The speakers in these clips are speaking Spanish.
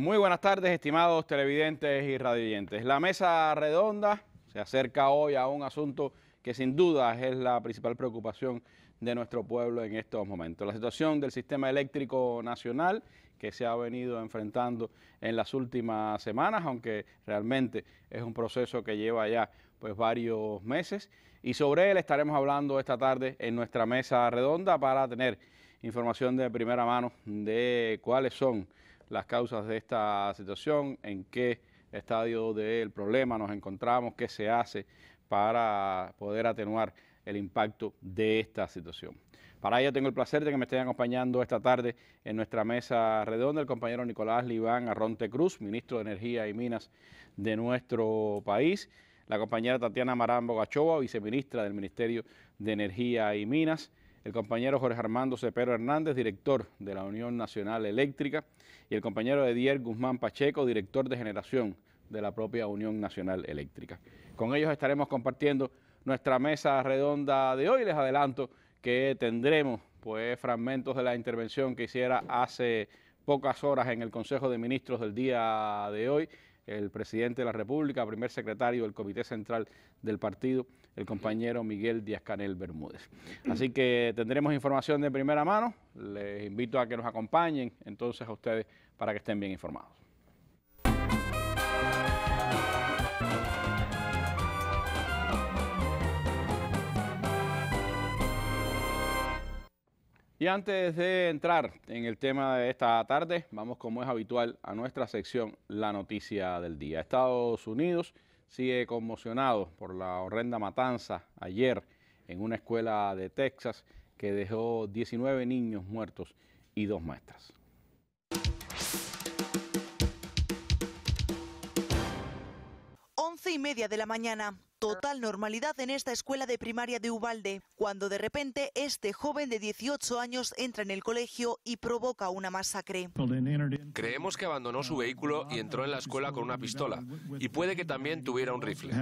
Muy buenas tardes, estimados televidentes y radioyentes. La mesa redonda se acerca hoy a un asunto que sin duda es la principal preocupación de nuestro pueblo en estos momentos. La situación del sistema eléctrico nacional que se ha venido enfrentando en las últimas semanas, aunque realmente es un proceso que lleva ya pues varios meses y sobre él estaremos hablando esta tarde en nuestra mesa redonda para tener información de primera mano de cuáles son las causas de esta situación, en qué estadio del problema nos encontramos, qué se hace para poder atenuar el impacto de esta situación. Para ello tengo el placer de que me estén acompañando esta tarde en nuestra mesa redonda el compañero Nicolás Libán Arronte Cruz, ministro de Energía y Minas de nuestro país, la compañera Tatiana Marán Bogachova, viceministra del Ministerio de Energía y Minas, el compañero Jorge Armando Cepero Hernández, director de la Unión Nacional Eléctrica, y el compañero Edier Guzmán Pacheco, director de generación de la propia Unión Nacional Eléctrica. Con ellos estaremos compartiendo nuestra mesa redonda de hoy. Les adelanto que tendremos pues, fragmentos de la intervención que hiciera hace pocas horas en el Consejo de Ministros del día de hoy el presidente de la República, primer secretario del Comité Central del Partido, el compañero Miguel Díaz Canel Bermúdez. Mm. Así que tendremos información de primera mano. Les invito a que nos acompañen entonces a ustedes para que estén bien informados. Y antes de entrar en el tema de esta tarde, vamos como es habitual a nuestra sección La Noticia del Día. Estados Unidos sigue conmocionado por la horrenda matanza ayer en una escuela de Texas que dejó 19 niños muertos y dos maestras. Once y media de la mañana total normalidad en esta escuela de primaria de Ubalde, cuando de repente este joven de 18 años entra en el colegio y provoca una masacre. Creemos que abandonó su vehículo y entró en la escuela con una pistola, y puede que también tuviera un rifle.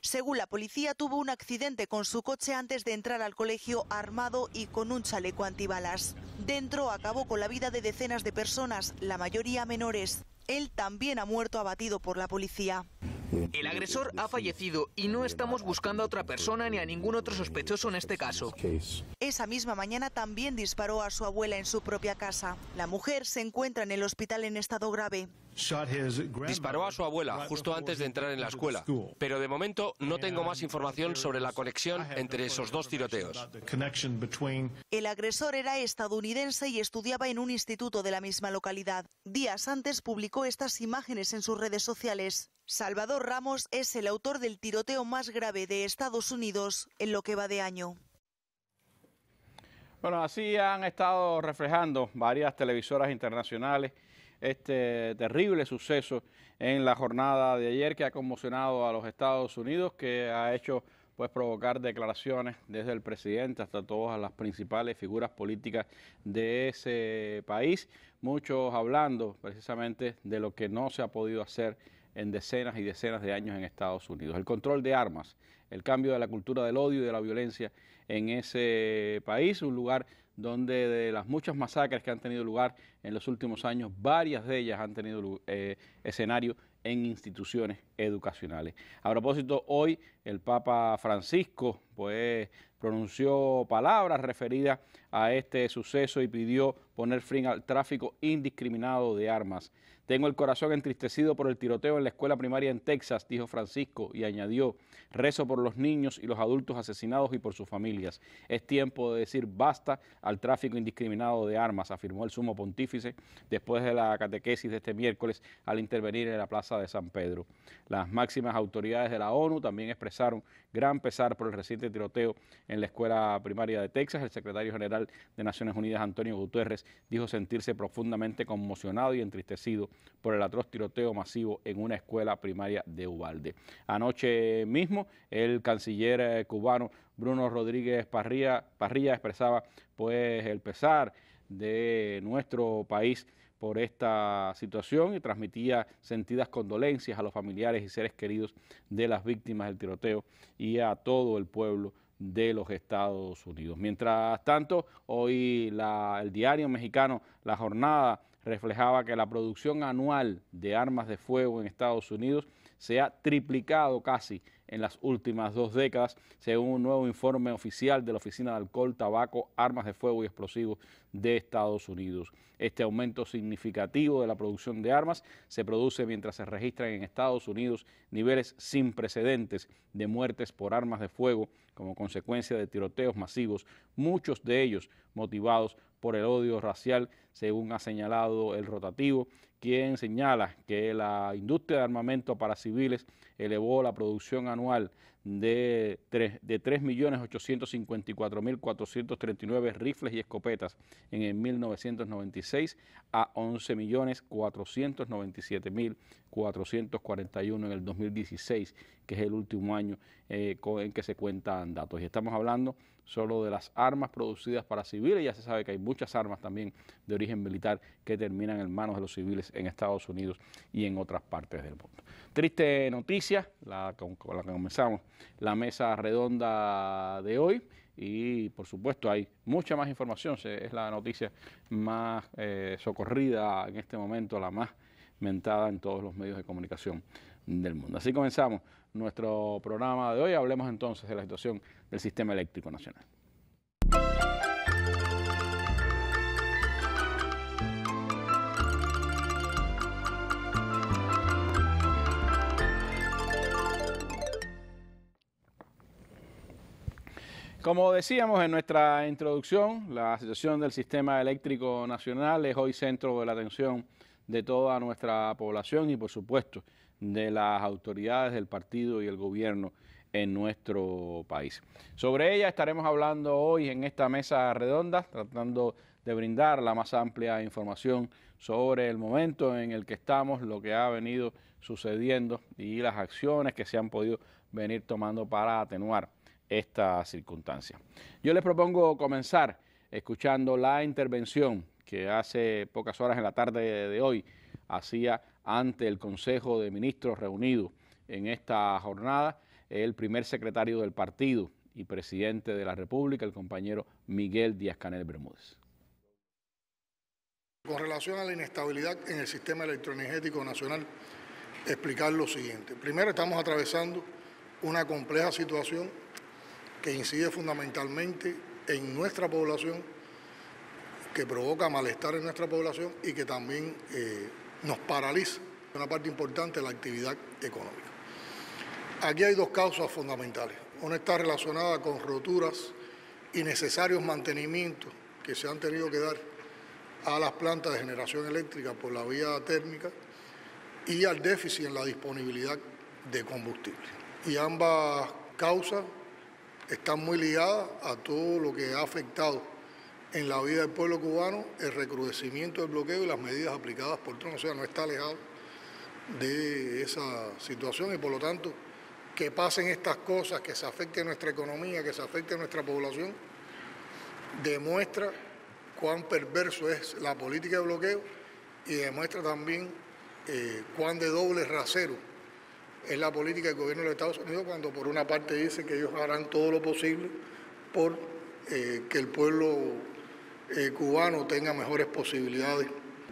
Según la policía, tuvo un accidente con su coche antes de entrar al colegio armado y con un chaleco antibalas. Dentro acabó con la vida de decenas de personas, la mayoría menores. Él también ha muerto abatido por la policía. El agresor ha fallecido y no estamos buscando a otra persona ni a ningún otro sospechoso en este caso. Esa misma mañana también disparó a su abuela en su propia casa. La mujer se encuentra en el hospital en estado grave. Disparó a su abuela justo antes de entrar en la escuela, pero de momento no tengo más información sobre la conexión entre esos dos tiroteos. El agresor era estadounidense y estudiaba en un instituto de la misma localidad. Días antes publicó estas imágenes en sus redes sociales. Salvador Ramos es el autor del tiroteo más grave de Estados Unidos en lo que va de año. Bueno, así han estado reflejando varias televisoras internacionales este terrible suceso en la jornada de ayer que ha conmocionado a los Estados Unidos, que ha hecho pues provocar declaraciones desde el presidente hasta todas las principales figuras políticas de ese país, muchos hablando precisamente de lo que no se ha podido hacer en decenas y decenas de años en Estados Unidos. El control de armas, el cambio de la cultura del odio y de la violencia en ese país, un lugar donde de las muchas masacres que han tenido lugar en los últimos años, varias de ellas han tenido eh, escenario en instituciones educacionales. A propósito, hoy el Papa Francisco pues pronunció palabras referidas a este suceso y pidió poner fin al tráfico indiscriminado de armas. Tengo el corazón entristecido por el tiroteo en la escuela primaria en Texas, dijo Francisco y añadió, rezo por los niños y los adultos asesinados y por sus familias. Es tiempo de decir basta al tráfico indiscriminado de armas, afirmó el sumo pontífice después de la catequesis de este miércoles al intervenir en la plaza de San Pedro. Las máximas autoridades de la ONU también expresaron gran pesar por el reciente tiroteo en la escuela primaria de Texas. El secretario general de Naciones Unidas, Antonio Guterres, dijo sentirse profundamente conmocionado y entristecido por el atroz tiroteo masivo en una escuela primaria de Ubalde. Anoche mismo, el canciller eh, cubano Bruno Rodríguez Parrilla, Parrilla expresaba pues el pesar de nuestro país por esta situación y transmitía sentidas condolencias a los familiares y seres queridos de las víctimas del tiroteo y a todo el pueblo de los Estados Unidos. Mientras tanto, hoy el diario mexicano La Jornada reflejaba que la producción anual de armas de fuego en Estados Unidos se ha triplicado casi en las últimas dos décadas, según un nuevo informe oficial de la Oficina de Alcohol, Tabaco, Armas de Fuego y Explosivos de Estados Unidos. Este aumento significativo de la producción de armas se produce mientras se registran en Estados Unidos niveles sin precedentes de muertes por armas de fuego como consecuencia de tiroteos masivos, muchos de ellos motivados por el odio racial, según ha señalado el rotativo quien señala que la industria de armamento para civiles elevó la producción anual de 3.854.439 de rifles y escopetas en el 1996 a 11.497.441 en el 2016, que es el último año eh, en que se cuentan datos. Y estamos hablando solo de las armas producidas para civiles, ya se sabe que hay muchas armas también de origen militar que terminan en manos de los civiles en Estados Unidos y en otras partes del mundo. Triste noticia, la con, la que comenzamos la mesa redonda de hoy y por supuesto hay mucha más información, es la noticia más eh, socorrida en este momento, la más mentada en todos los medios de comunicación del mundo. Así comenzamos nuestro programa de hoy, hablemos entonces de la situación del sistema eléctrico nacional. Como decíamos en nuestra introducción, la situación del Sistema Eléctrico Nacional es hoy centro de la atención de toda nuestra población y, por supuesto, de las autoridades del partido y el gobierno en nuestro país. Sobre ella estaremos hablando hoy en esta mesa redonda, tratando de brindar la más amplia información sobre el momento en el que estamos, lo que ha venido sucediendo y las acciones que se han podido venir tomando para atenuar esta circunstancia. Yo les propongo comenzar escuchando la intervención que hace pocas horas en la tarde de hoy hacía ante el Consejo de Ministros reunido en esta jornada el primer secretario del partido y presidente de la República, el compañero Miguel Díaz Canel Bermúdez. Con relación a la inestabilidad en el sistema electroenergético nacional, explicar lo siguiente. Primero, estamos atravesando una compleja situación que incide fundamentalmente en nuestra población, que provoca malestar en nuestra población y que también eh, nos paraliza una parte importante de la actividad económica. Aquí hay dos causas fundamentales. Una está relacionada con roturas y necesarios mantenimientos que se han tenido que dar a las plantas de generación eléctrica por la vía térmica y al déficit en la disponibilidad de combustible. Y ambas causas están muy ligadas a todo lo que ha afectado en la vida del pueblo cubano el recrudecimiento del bloqueo y las medidas aplicadas por Trump. O sea, no está alejado de esa situación y por lo tanto que pasen estas cosas, que se afecte nuestra economía, que se afecte nuestra población, demuestra cuán perverso es la política de bloqueo y demuestra también eh, cuán de doble rasero es la política del gobierno de los Estados Unidos cuando por una parte dice que ellos harán todo lo posible por eh, que el pueblo eh, cubano tenga mejores posibilidades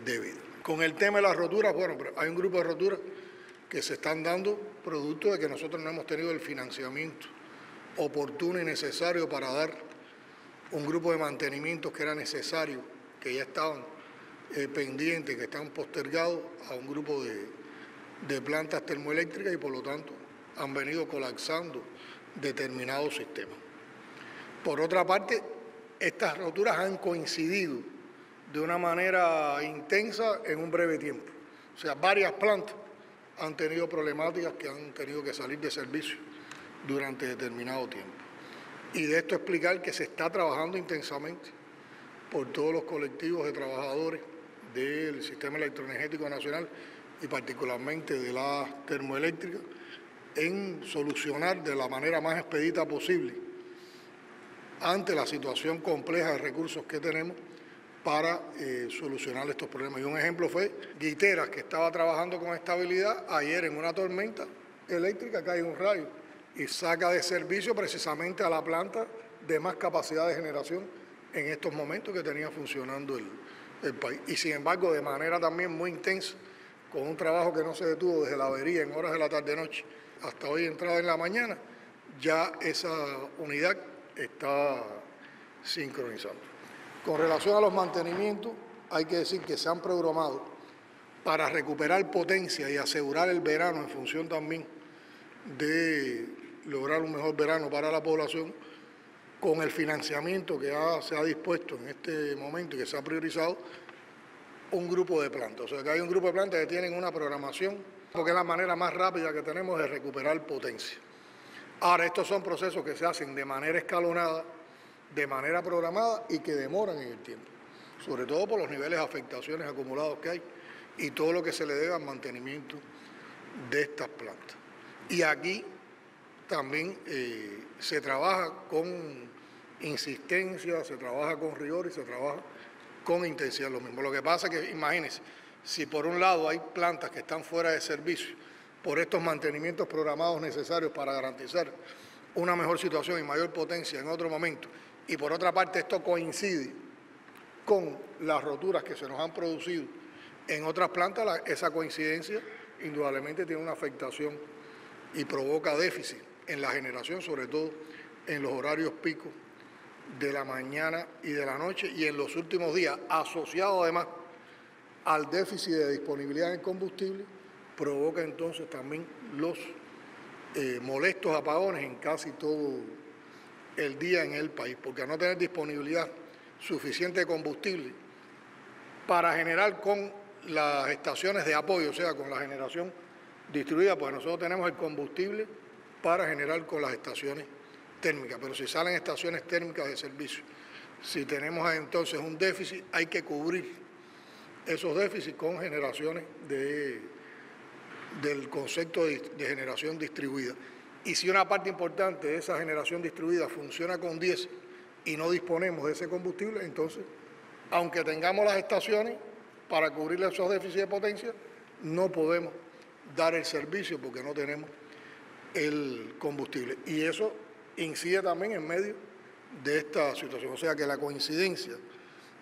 de vida. Con el tema de las roturas, bueno, hay un grupo de roturas que se están dando producto de que nosotros no hemos tenido el financiamiento oportuno y necesario para dar un grupo de mantenimientos que era necesario, que ya estaban eh, pendientes, que están postergados a un grupo de, de plantas termoeléctricas y por lo tanto han venido colapsando determinados sistemas. Por otra parte, estas roturas han coincidido de una manera intensa en un breve tiempo. O sea, varias plantas han tenido problemáticas que han tenido que salir de servicio durante determinado tiempo. Y de esto explicar que se está trabajando intensamente por todos los colectivos de trabajadores del Sistema Electroenergético Nacional y particularmente de la termoeléctrica, en solucionar de la manera más expedita posible ante la situación compleja de recursos que tenemos para eh, solucionar estos problemas. Y un ejemplo fue Guiteras, que estaba trabajando con estabilidad ayer en una tormenta eléctrica, cae un rayo y saca de servicio precisamente a la planta de más capacidad de generación en estos momentos que tenía funcionando el país. Y sin embargo, de manera también muy intensa, con un trabajo que no se detuvo desde la avería en horas de la tarde-noche hasta hoy entrada en la mañana, ya esa unidad está sincronizando. Con relación a los mantenimientos, hay que decir que se han programado para recuperar potencia y asegurar el verano en función también de lograr un mejor verano para la población con el financiamiento que se ha dispuesto en este momento y que se ha priorizado un grupo de plantas. O sea, que hay un grupo de plantas que tienen una programación, porque es la manera más rápida que tenemos de recuperar potencia. Ahora, estos son procesos que se hacen de manera escalonada, de manera programada y que demoran en el tiempo, sobre todo por los niveles de afectaciones acumulados que hay y todo lo que se le debe al mantenimiento de estas plantas. Y aquí también eh, se trabaja con insistencia, se trabaja con rigor y se trabaja con intensidad lo mismo. Lo que pasa es que, imagínense, si por un lado hay plantas que están fuera de servicio por estos mantenimientos programados necesarios para garantizar una mejor situación y mayor potencia en otro momento, y por otra parte esto coincide con las roturas que se nos han producido en otras plantas, esa coincidencia indudablemente tiene una afectación y provoca déficit en la generación, sobre todo en los horarios picos de la mañana y de la noche y en los últimos días, asociado además al déficit de disponibilidad en combustible, provoca entonces también los eh, molestos apagones en casi todo el día en el país, porque al no tener disponibilidad suficiente de combustible para generar con las estaciones de apoyo, o sea, con la generación distribuida, pues nosotros tenemos el combustible para generar con las estaciones térmica, pero si salen estaciones térmicas de servicio, si tenemos entonces un déficit, hay que cubrir esos déficits con generaciones del concepto de, de generación distribuida. Y si una parte importante de esa generación distribuida funciona con 10 y no disponemos de ese combustible, entonces, aunque tengamos las estaciones para cubrir esos déficits de potencia, no podemos dar el servicio porque no tenemos el combustible. Y eso incide también en medio de esta situación. O sea que la coincidencia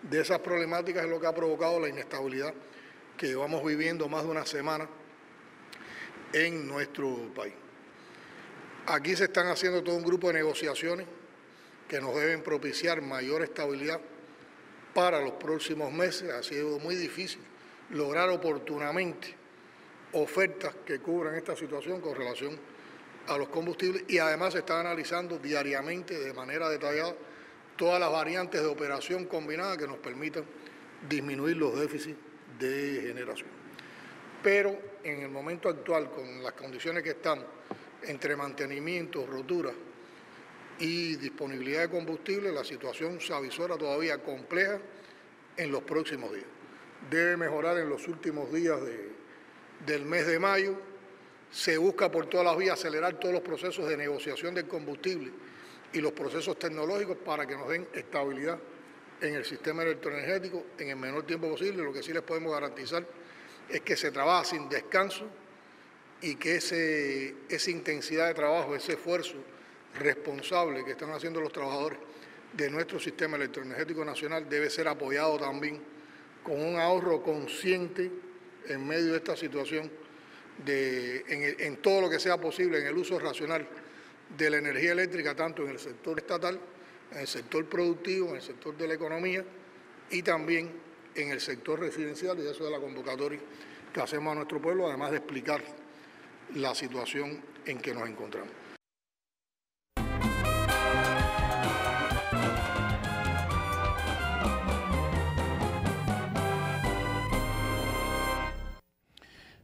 de esas problemáticas es lo que ha provocado la inestabilidad que vamos viviendo más de una semana en nuestro país. Aquí se están haciendo todo un grupo de negociaciones que nos deben propiciar mayor estabilidad para los próximos meses. Ha sido muy difícil lograr oportunamente ofertas que cubran esta situación con relación a los combustibles y además se está analizando diariamente de manera detallada todas las variantes de operación combinada que nos permitan disminuir los déficits de generación. Pero en el momento actual, con las condiciones que estamos, entre mantenimiento, rotura y disponibilidad de combustible, la situación se avisora todavía compleja en los próximos días. Debe mejorar en los últimos días del mes de mayo se busca por todas las vías acelerar todos los procesos de negociación del combustible y los procesos tecnológicos para que nos den estabilidad en el sistema electroenergético en el menor tiempo posible. Lo que sí les podemos garantizar es que se trabaja sin descanso y que ese, esa intensidad de trabajo, ese esfuerzo responsable que están haciendo los trabajadores de nuestro sistema electroenergético nacional debe ser apoyado también con un ahorro consciente en medio de esta situación en, en, todo lo que sea posible en el uso racional de la energía eléctrica, tanto en el sector estatal, en el sector productivo, en el sector de la economía y también en el sector residencial, y eso es la convocatoria que hacemos a nuestro pueblo, además de explicar la situación en que nos encontramos.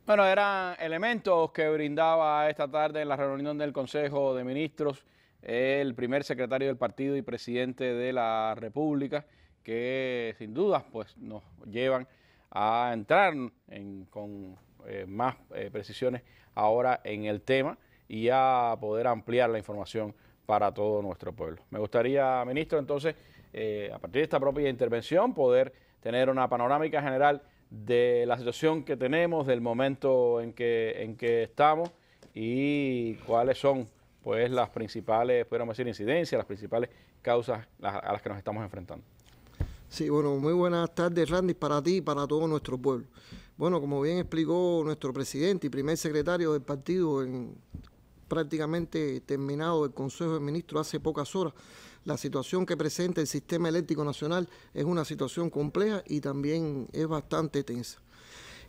Bueno, eran elementos que brindaba esta tarde en la reunión del Consejo de Ministros el primer secretario del partido y presidente de la República, que sin dudas pues, nos llevan a entrar con eh, más eh, precisiones ahora en el tema y a poder ampliar la información para todo nuestro pueblo. Me gustaría, ministro, entonces, eh, a partir de esta propia intervención, poder tener una panorámica general de la situación que tenemos, del momento en que, en que estamos y cuáles son pues las principales, podríamos decir, incidencias, las principales causas a las que nos estamos enfrentando. Sí, bueno, muy buenas tardes, Randy, para ti y para todo nuestro pueblo. Bueno, como bien explicó nuestro presidente y primer secretario del partido en prácticamente terminado el Consejo de Ministros hace pocas horas, la situación que presenta el sistema eléctrico nacional es una situación compleja y también es bastante tensa.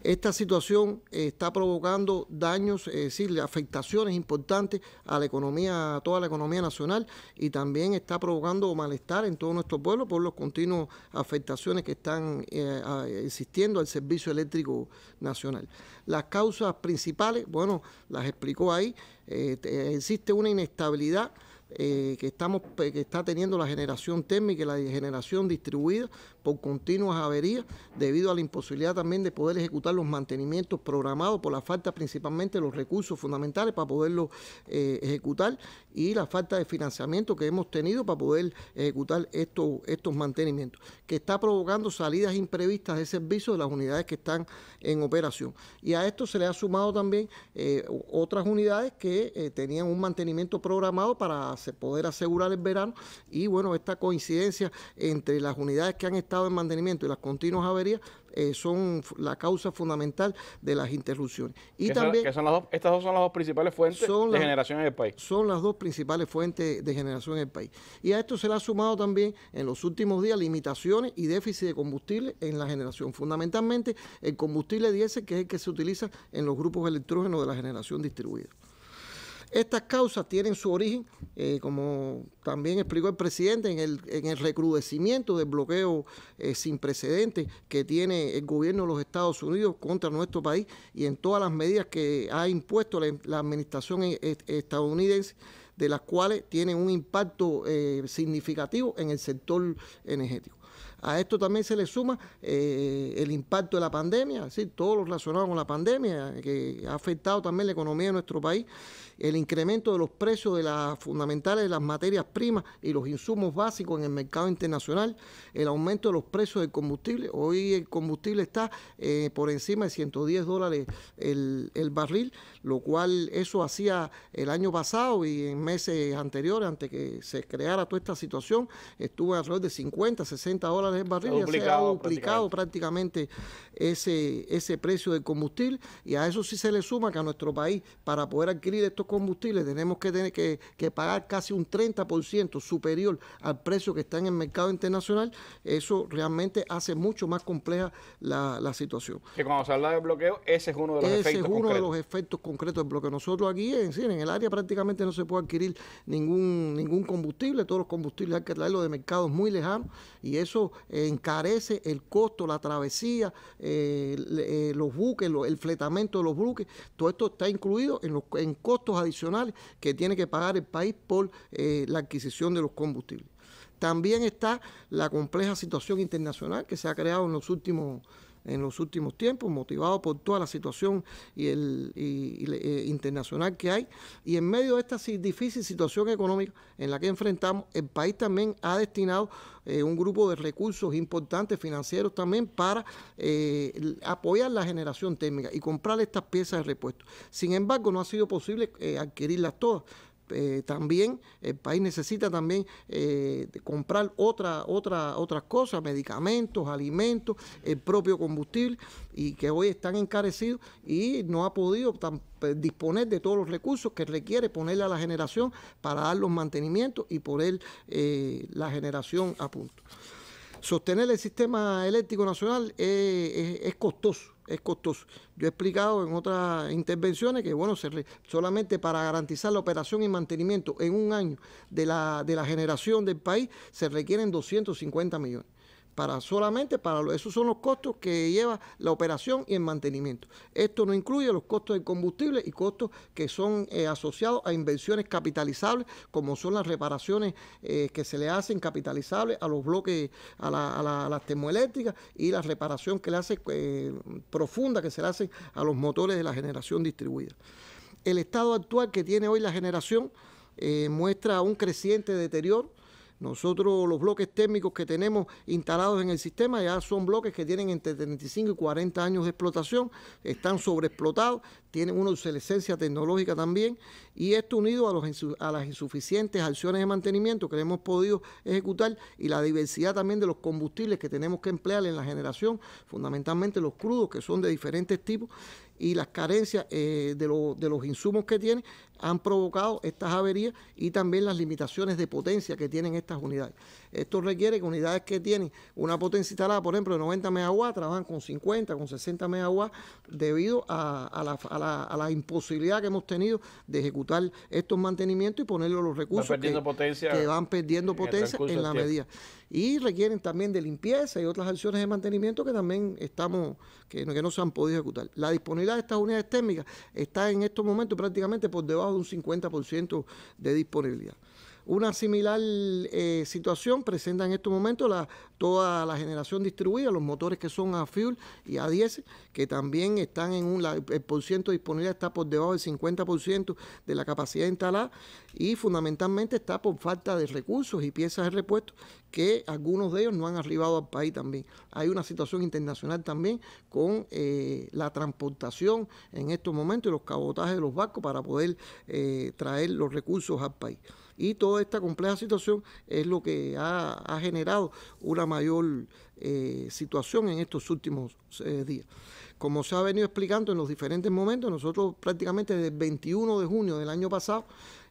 Esta situación eh, está provocando daños, eh, es decir, afectaciones importantes a la economía, a toda la economía nacional y también está provocando malestar en todo nuestro pueblo por las continuas afectaciones que están eh, existiendo al servicio eléctrico nacional. Las causas principales, bueno, las explicó ahí, existe una inestabilidad eh, que, estamos, que está teniendo la generación térmica y la generación distribuida por continuas averías debido a la imposibilidad también de poder ejecutar los mantenimientos programados por la falta principalmente de los recursos fundamentales para poderlos eh, ejecutar y la falta de financiamiento que hemos tenido para poder ejecutar estos, estos mantenimientos, que está provocando salidas imprevistas de servicio de las unidades que están en operación. Y a esto se le ha sumado también eh, otras unidades que tenían un mantenimiento programado para poder asegurar el verano. Y bueno, esta coincidencia entre las unidades que han estado en mantenimiento y las continuas averías eh, son la causa fundamental de las interrupciones. Y también estas dos son las dos principales fuentes de generación en el país. Son las dos principales fuentes de generación en el país. Y a esto se le ha sumado también en los últimos días limitaciones y déficit de combustible en la generación. Fundamentalmente el combustible diésel, que es el que se utiliza en los grupos electrógenos de la generación distribuida. Estas causas tienen su origen, eh, como también explicó el presidente, en el, recrudecimiento del bloqueo eh, sin precedentes que tiene el gobierno de los Estados Unidos contra nuestro país y en todas las medidas que ha impuesto la, administración eh, estadounidense de las cuales tiene un impacto significativo en el sector energético. A esto también se le suma el impacto de la pandemia, es decir, todo lo relacionado con la pandemia, que ha afectado también la economía de nuestro país el incremento de los precios de las fundamentales de las materias primas y los insumos básicos en el mercado internacional, el aumento de los precios del combustible. Hoy el combustible está eh, por encima de 110 dólares el, barril, lo cual eso hacía el año pasado y en meses anteriores, antes que se creara toda esta situación, estuvo alrededor de 50, 60 dólares el barril. y se ha duplicado prácticamente, ese, ese precio del combustible y a eso sí se le suma que a nuestro país, para poder adquirir estos combustibles tenemos que tener que, pagar casi un 30% superior al precio que está en el mercado internacional, eso realmente hace mucho más compleja la, situación. Que cuando se habla de bloqueo, ese es uno de los ese efectos. es uno concretos. de los efectos concretos del bloqueo. Nosotros aquí en, en el área prácticamente no se puede adquirir ningún, ningún combustible, todos los combustibles hay que traerlos de mercados muy lejanos y eso encarece el costo, la travesía, eh, eh, los buques, el fletamento de los buques, todo esto está incluido en, los, en costos adicionales que tiene que pagar el país por eh, la adquisición de los combustibles. También está la compleja situación internacional que se ha creado en los últimos en los últimos tiempos, motivado por toda la situación y el, eh, internacional que hay. Y en medio de esta difícil situación económica en la que enfrentamos, el país también ha destinado eh, un grupo de recursos importantes financieros también para eh, apoyar la generación térmica y comprar estas piezas de repuesto. Sin embargo, no ha sido posible adquirirlas todas. Eh, también el país necesita también eh, comprar otra, otra, otras cosas, medicamentos, alimentos, el propio combustible, y que hoy están encarecidos y no ha podido eh, disponer de todos los recursos que requiere ponerle a la generación para dar los mantenimientos y poner la generación a punto. Sostener el sistema eléctrico nacional es costoso es costoso. Yo he explicado en otras intervenciones que, bueno, solamente para garantizar la operación y mantenimiento en un año de la, de la generación del país se requieren 250 millones para solamente para esos son los costos que lleva la operación y el mantenimiento. Esto no incluye los costos de combustible y costos que son eh, asociados a inversiones capitalizables, como son las reparaciones eh, que se le hacen capitalizables a los bloques, a, las termoeléctricas y la reparación que le hace eh, profunda que se le hace a los motores de la generación distribuida. El estado actual que tiene hoy la generación muestra un creciente deterioro nosotros los bloques térmicos que tenemos instalados en el sistema ya son bloques que tienen entre 35 y 40 años de explotación, están sobreexplotados, tiene una obsolescencia tecnológica también, y esto unido a, las insuficientes acciones de mantenimiento que hemos podido ejecutar y la diversidad también de los combustibles que tenemos que emplear en la generación, fundamentalmente los crudos que son de diferentes tipos y las carencias eh, de, los insumos que tienen han provocado estas averías y también las limitaciones de potencia que tienen estas unidades. Esto requiere que unidades que tienen una potencia instalada, por ejemplo, de 90 megawatts, trabajan con 50, con 60 megawatts debido a la a la imposibilidad que hemos tenido de ejecutar estos mantenimientos y ponerle los recursos que, van perdiendo potencia en, la medida. Y requieren también de limpieza y otras acciones de mantenimiento que también estamos, que no se han podido ejecutar. La disponibilidad de estas unidades térmicas está en estos momentos prácticamente por debajo de un 50% de disponibilidad. Una similar eh, situación presenta en estos momentos toda la generación distribuida, los motores que son a fuel y a diésel, que también están en un, por el porciento está por debajo del 50% de la capacidad instalada y fundamentalmente está por falta de recursos y piezas de repuesto que algunos de ellos no han arribado al país también. Hay una situación internacional también con eh, la transportación en estos momentos y los cabotajes de los barcos para poder eh, traer los recursos al país. Y toda esta compleja situación es lo que ha, generado una mayor eh, situación en estos últimos días. Como se ha venido explicando en los diferentes momentos, nosotros prácticamente desde el 21 de junio del año pasado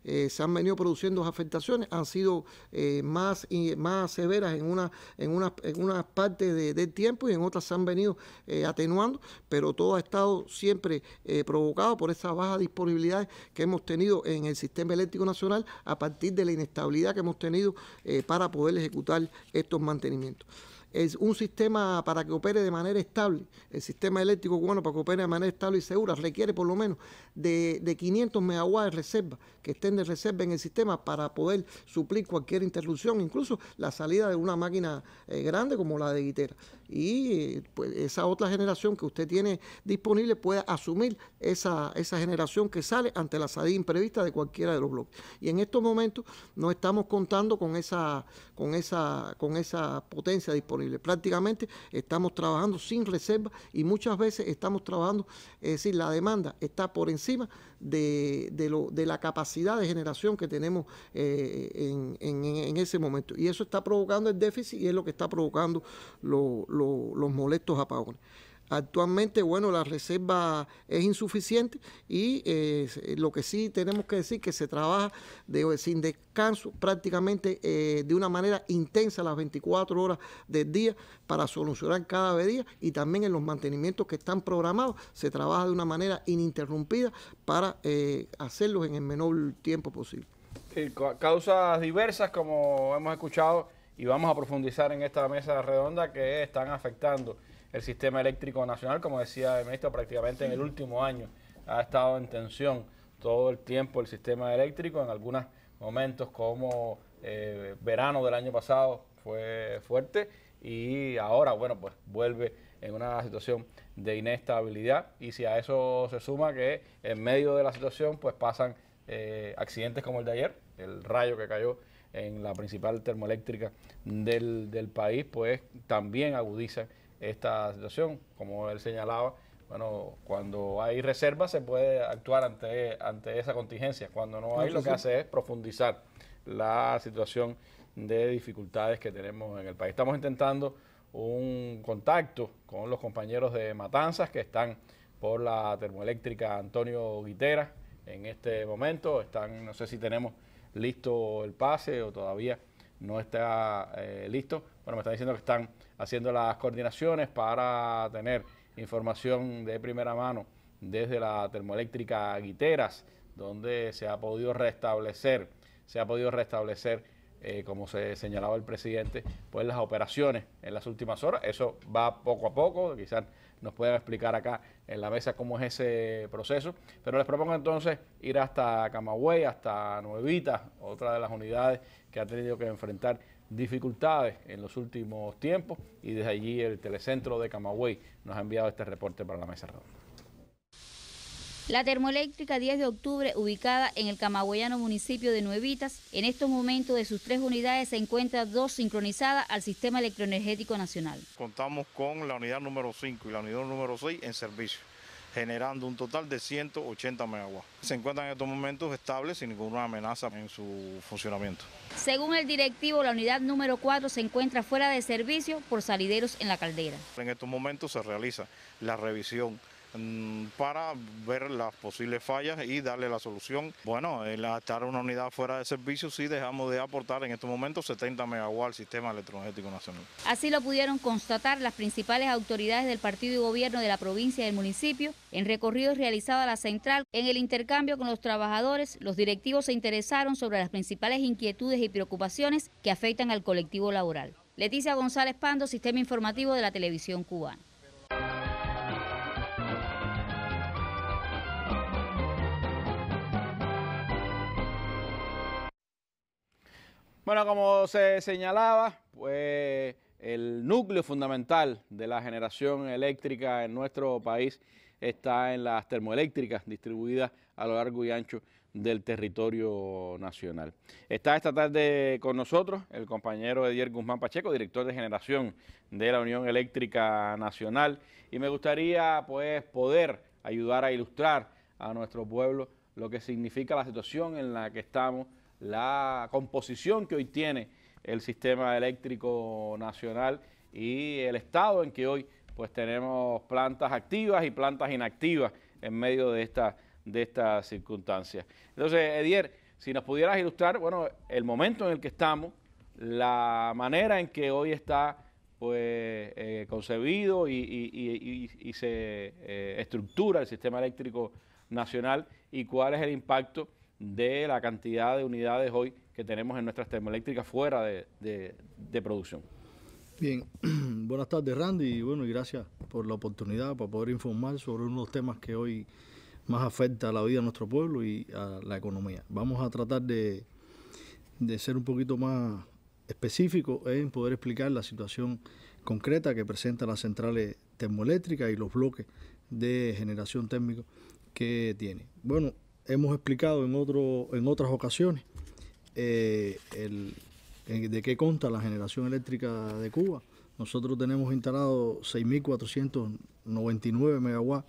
eh, se han venido produciendo afectaciones han sido eh, más, y más severas en unas una, en partes de, del tiempo y en otras se han venido eh, atenuando, pero todo ha estado siempre provocado por esa baja disponibilidad que hemos tenido en el sistema eléctrico nacional a partir de la inestabilidad que hemos tenido para poder ejecutar estos mantenimientos es un sistema para que opere de manera estable, el sistema eléctrico cubano para que opere de manera estable y segura, requiere por lo menos de, 500 megawatts de reserva, que estén de reserva en el sistema para poder suplir cualquier interrupción, incluso la salida de una máquina eh, grande como la de guitera y pues, esa otra generación que usted tiene disponible pueda asumir esa, esa generación que sale ante la salida imprevista de cualquiera de los bloques. Y en estos momentos no estamos contando con esa, con esa, con esa potencia disponible. Prácticamente estamos trabajando sin reserva y muchas veces estamos trabajando, es decir, la demanda está por encima de, lo, de la capacidad de generación que tenemos eh, en, ese momento. Y eso está provocando el déficit y es lo que está provocando los los molestos apagones. Actualmente, bueno, la reserva es insuficiente y eh, lo que sí tenemos que decir que se trabaja sin descanso prácticamente eh, de una manera intensa las 24 horas del día para solucionar cada día y también en los mantenimientos que están programados se trabaja de una manera ininterrumpida para eh, hacerlos en el menor tiempo posible. causas diversas como hemos escuchado y vamos a profundizar en esta mesa redonda que están afectando el sistema eléctrico nacional, como decía el ministro, prácticamente en el último año ha estado en tensión todo el tiempo el sistema eléctrico, en algunos momentos como eh, verano del año pasado fue fuerte y ahora, bueno, pues vuelve en una situación de inestabilidad y si a eso se suma que en medio de la situación pues pasan eh, accidentes como el de ayer, el rayo que cayó en la principal termoeléctrica del, país, pues también agudiza esta situación. Como él señalaba, bueno, cuando hay reservas se puede actuar ante, ante esa contingencia. Cuando no hay, lo que hace es profundizar la situación de dificultades que tenemos en el país. Estamos intentando un contacto con los compañeros de Matanzas que están por la termoeléctrica Antonio Guitera en este momento. Están, no sé si tenemos listo el pase o todavía no está eh, listo. Bueno, me están diciendo que están haciendo las coordinaciones para tener información de primera mano desde la termoeléctrica Guiteras, donde se ha podido restablecer, se ha podido restablecer, eh, como se señalaba el presidente, pues las operaciones en las últimas horas. Eso va poco a poco, quizás nos pueden explicar acá en la mesa cómo es ese proceso. Pero les propongo entonces ir hasta Camagüey, hasta Nuevita, otra de las unidades que ha tenido que enfrentar dificultades en los últimos tiempos y desde allí el telecentro de Camagüey nos ha enviado este reporte para la mesa redonda. La termoeléctrica 10 de octubre, ubicada en el camagüeyano municipio de Nuevitas, en estos momentos de sus tres unidades se encuentra dos sincronizadas al sistema electroenergético nacional. Contamos con la unidad número 5 y la unidad número 6 en servicio generando un total de 180 megawatts. Se encuentran en estos momentos estables sin ninguna amenaza en su funcionamiento. Según el directivo, la unidad número 4 se encuentra fuera de servicio por salideros en la caldera. En estos momentos se realiza la revisión Mm, para ver las posibles fallas y darle la solución. Bueno, el estar una unidad fuera de servicio sí dejamos de aportar en estos momentos 70 megawatts al sistema electroenergético nacional. Así lo pudieron constatar las principales autoridades del partido y gobierno de la provincia y del municipio en recorridos realizados a la central. En el intercambio con los trabajadores, los directivos se interesaron sobre las principales inquietudes y preocupaciones que afectan al colectivo laboral. Leticia González Pando, Sistema Informativo de la Televisión Cubana. Bueno, como se señalaba, pues el núcleo fundamental de la generación eléctrica en nuestro país está en las termoeléctricas distribuidas a lo largo y ancho del territorio nacional. Está esta tarde con nosotros el compañero Edier Guzmán Pacheco, director de generación de la Unión Eléctrica Nacional, y me gustaría pues poder ayudar a ilustrar a nuestro pueblo lo que significa la situación en la que estamos la composición que hoy tiene el sistema eléctrico nacional y el estado en que hoy pues tenemos plantas activas y plantas inactivas en medio de esta de estas circunstancias. Entonces, Edier, si nos pudieras ilustrar, bueno, el momento en el que estamos, la manera en que hoy está pues eh, concebido y, se eh, estructura el sistema eléctrico nacional y cuál es el impacto de la cantidad de unidades hoy que tenemos en nuestras termoeléctricas fuera de, producción. Bien, buenas tardes Randy y bueno, y gracias por la oportunidad para poder informar sobre uno de los temas que hoy más afecta a la vida de nuestro pueblo y a la economía. Vamos a tratar de, ser un poquito más específico en poder explicar la situación concreta que presentan las centrales termoeléctricas y los bloques de generación térmica que tiene. Bueno, hemos explicado en, otro, en otras ocasiones eh, de qué consta la generación eléctrica de Cuba. Nosotros tenemos instalado 6.499 megawatts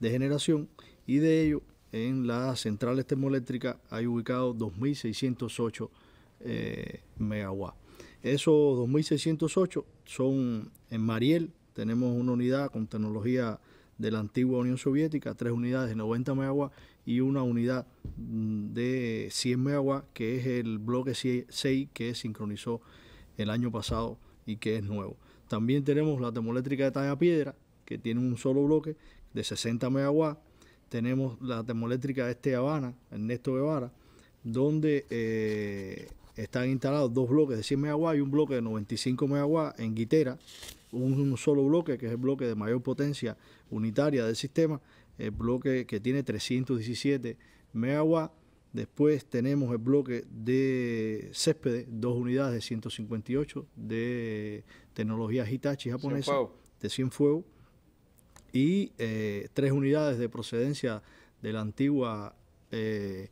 de generación y de ello en las centrales termoeléctricas hay ubicado 2.608 eh, megawatts. Esos 2.608 son en Mariel, tenemos una unidad con tecnología de la antigua Unión Soviética, tres unidades de 90 megawatts y una unidad mm, de 100 megawatts, que es el bloque 6 que sincronizó el año pasado y que es nuevo. También tenemos la termoeléctrica de talla piedra, que tiene un solo bloque de 60 megawatts. Tenemos la termoeléctrica de este Habana, Ernesto Guevara, donde eh, están instalados dos bloques de 100 megawatts y un bloque de 95 megawatts en Guitera, un solo bloque que es el bloque de mayor potencia unitaria del sistema el bloque que tiene 317 megawatts. Después tenemos el bloque de Céspedes, dos unidades de 158 de tecnología Hitachi japonesa, de 100 fuego, y eh, tres unidades de procedencia de la antigua eh,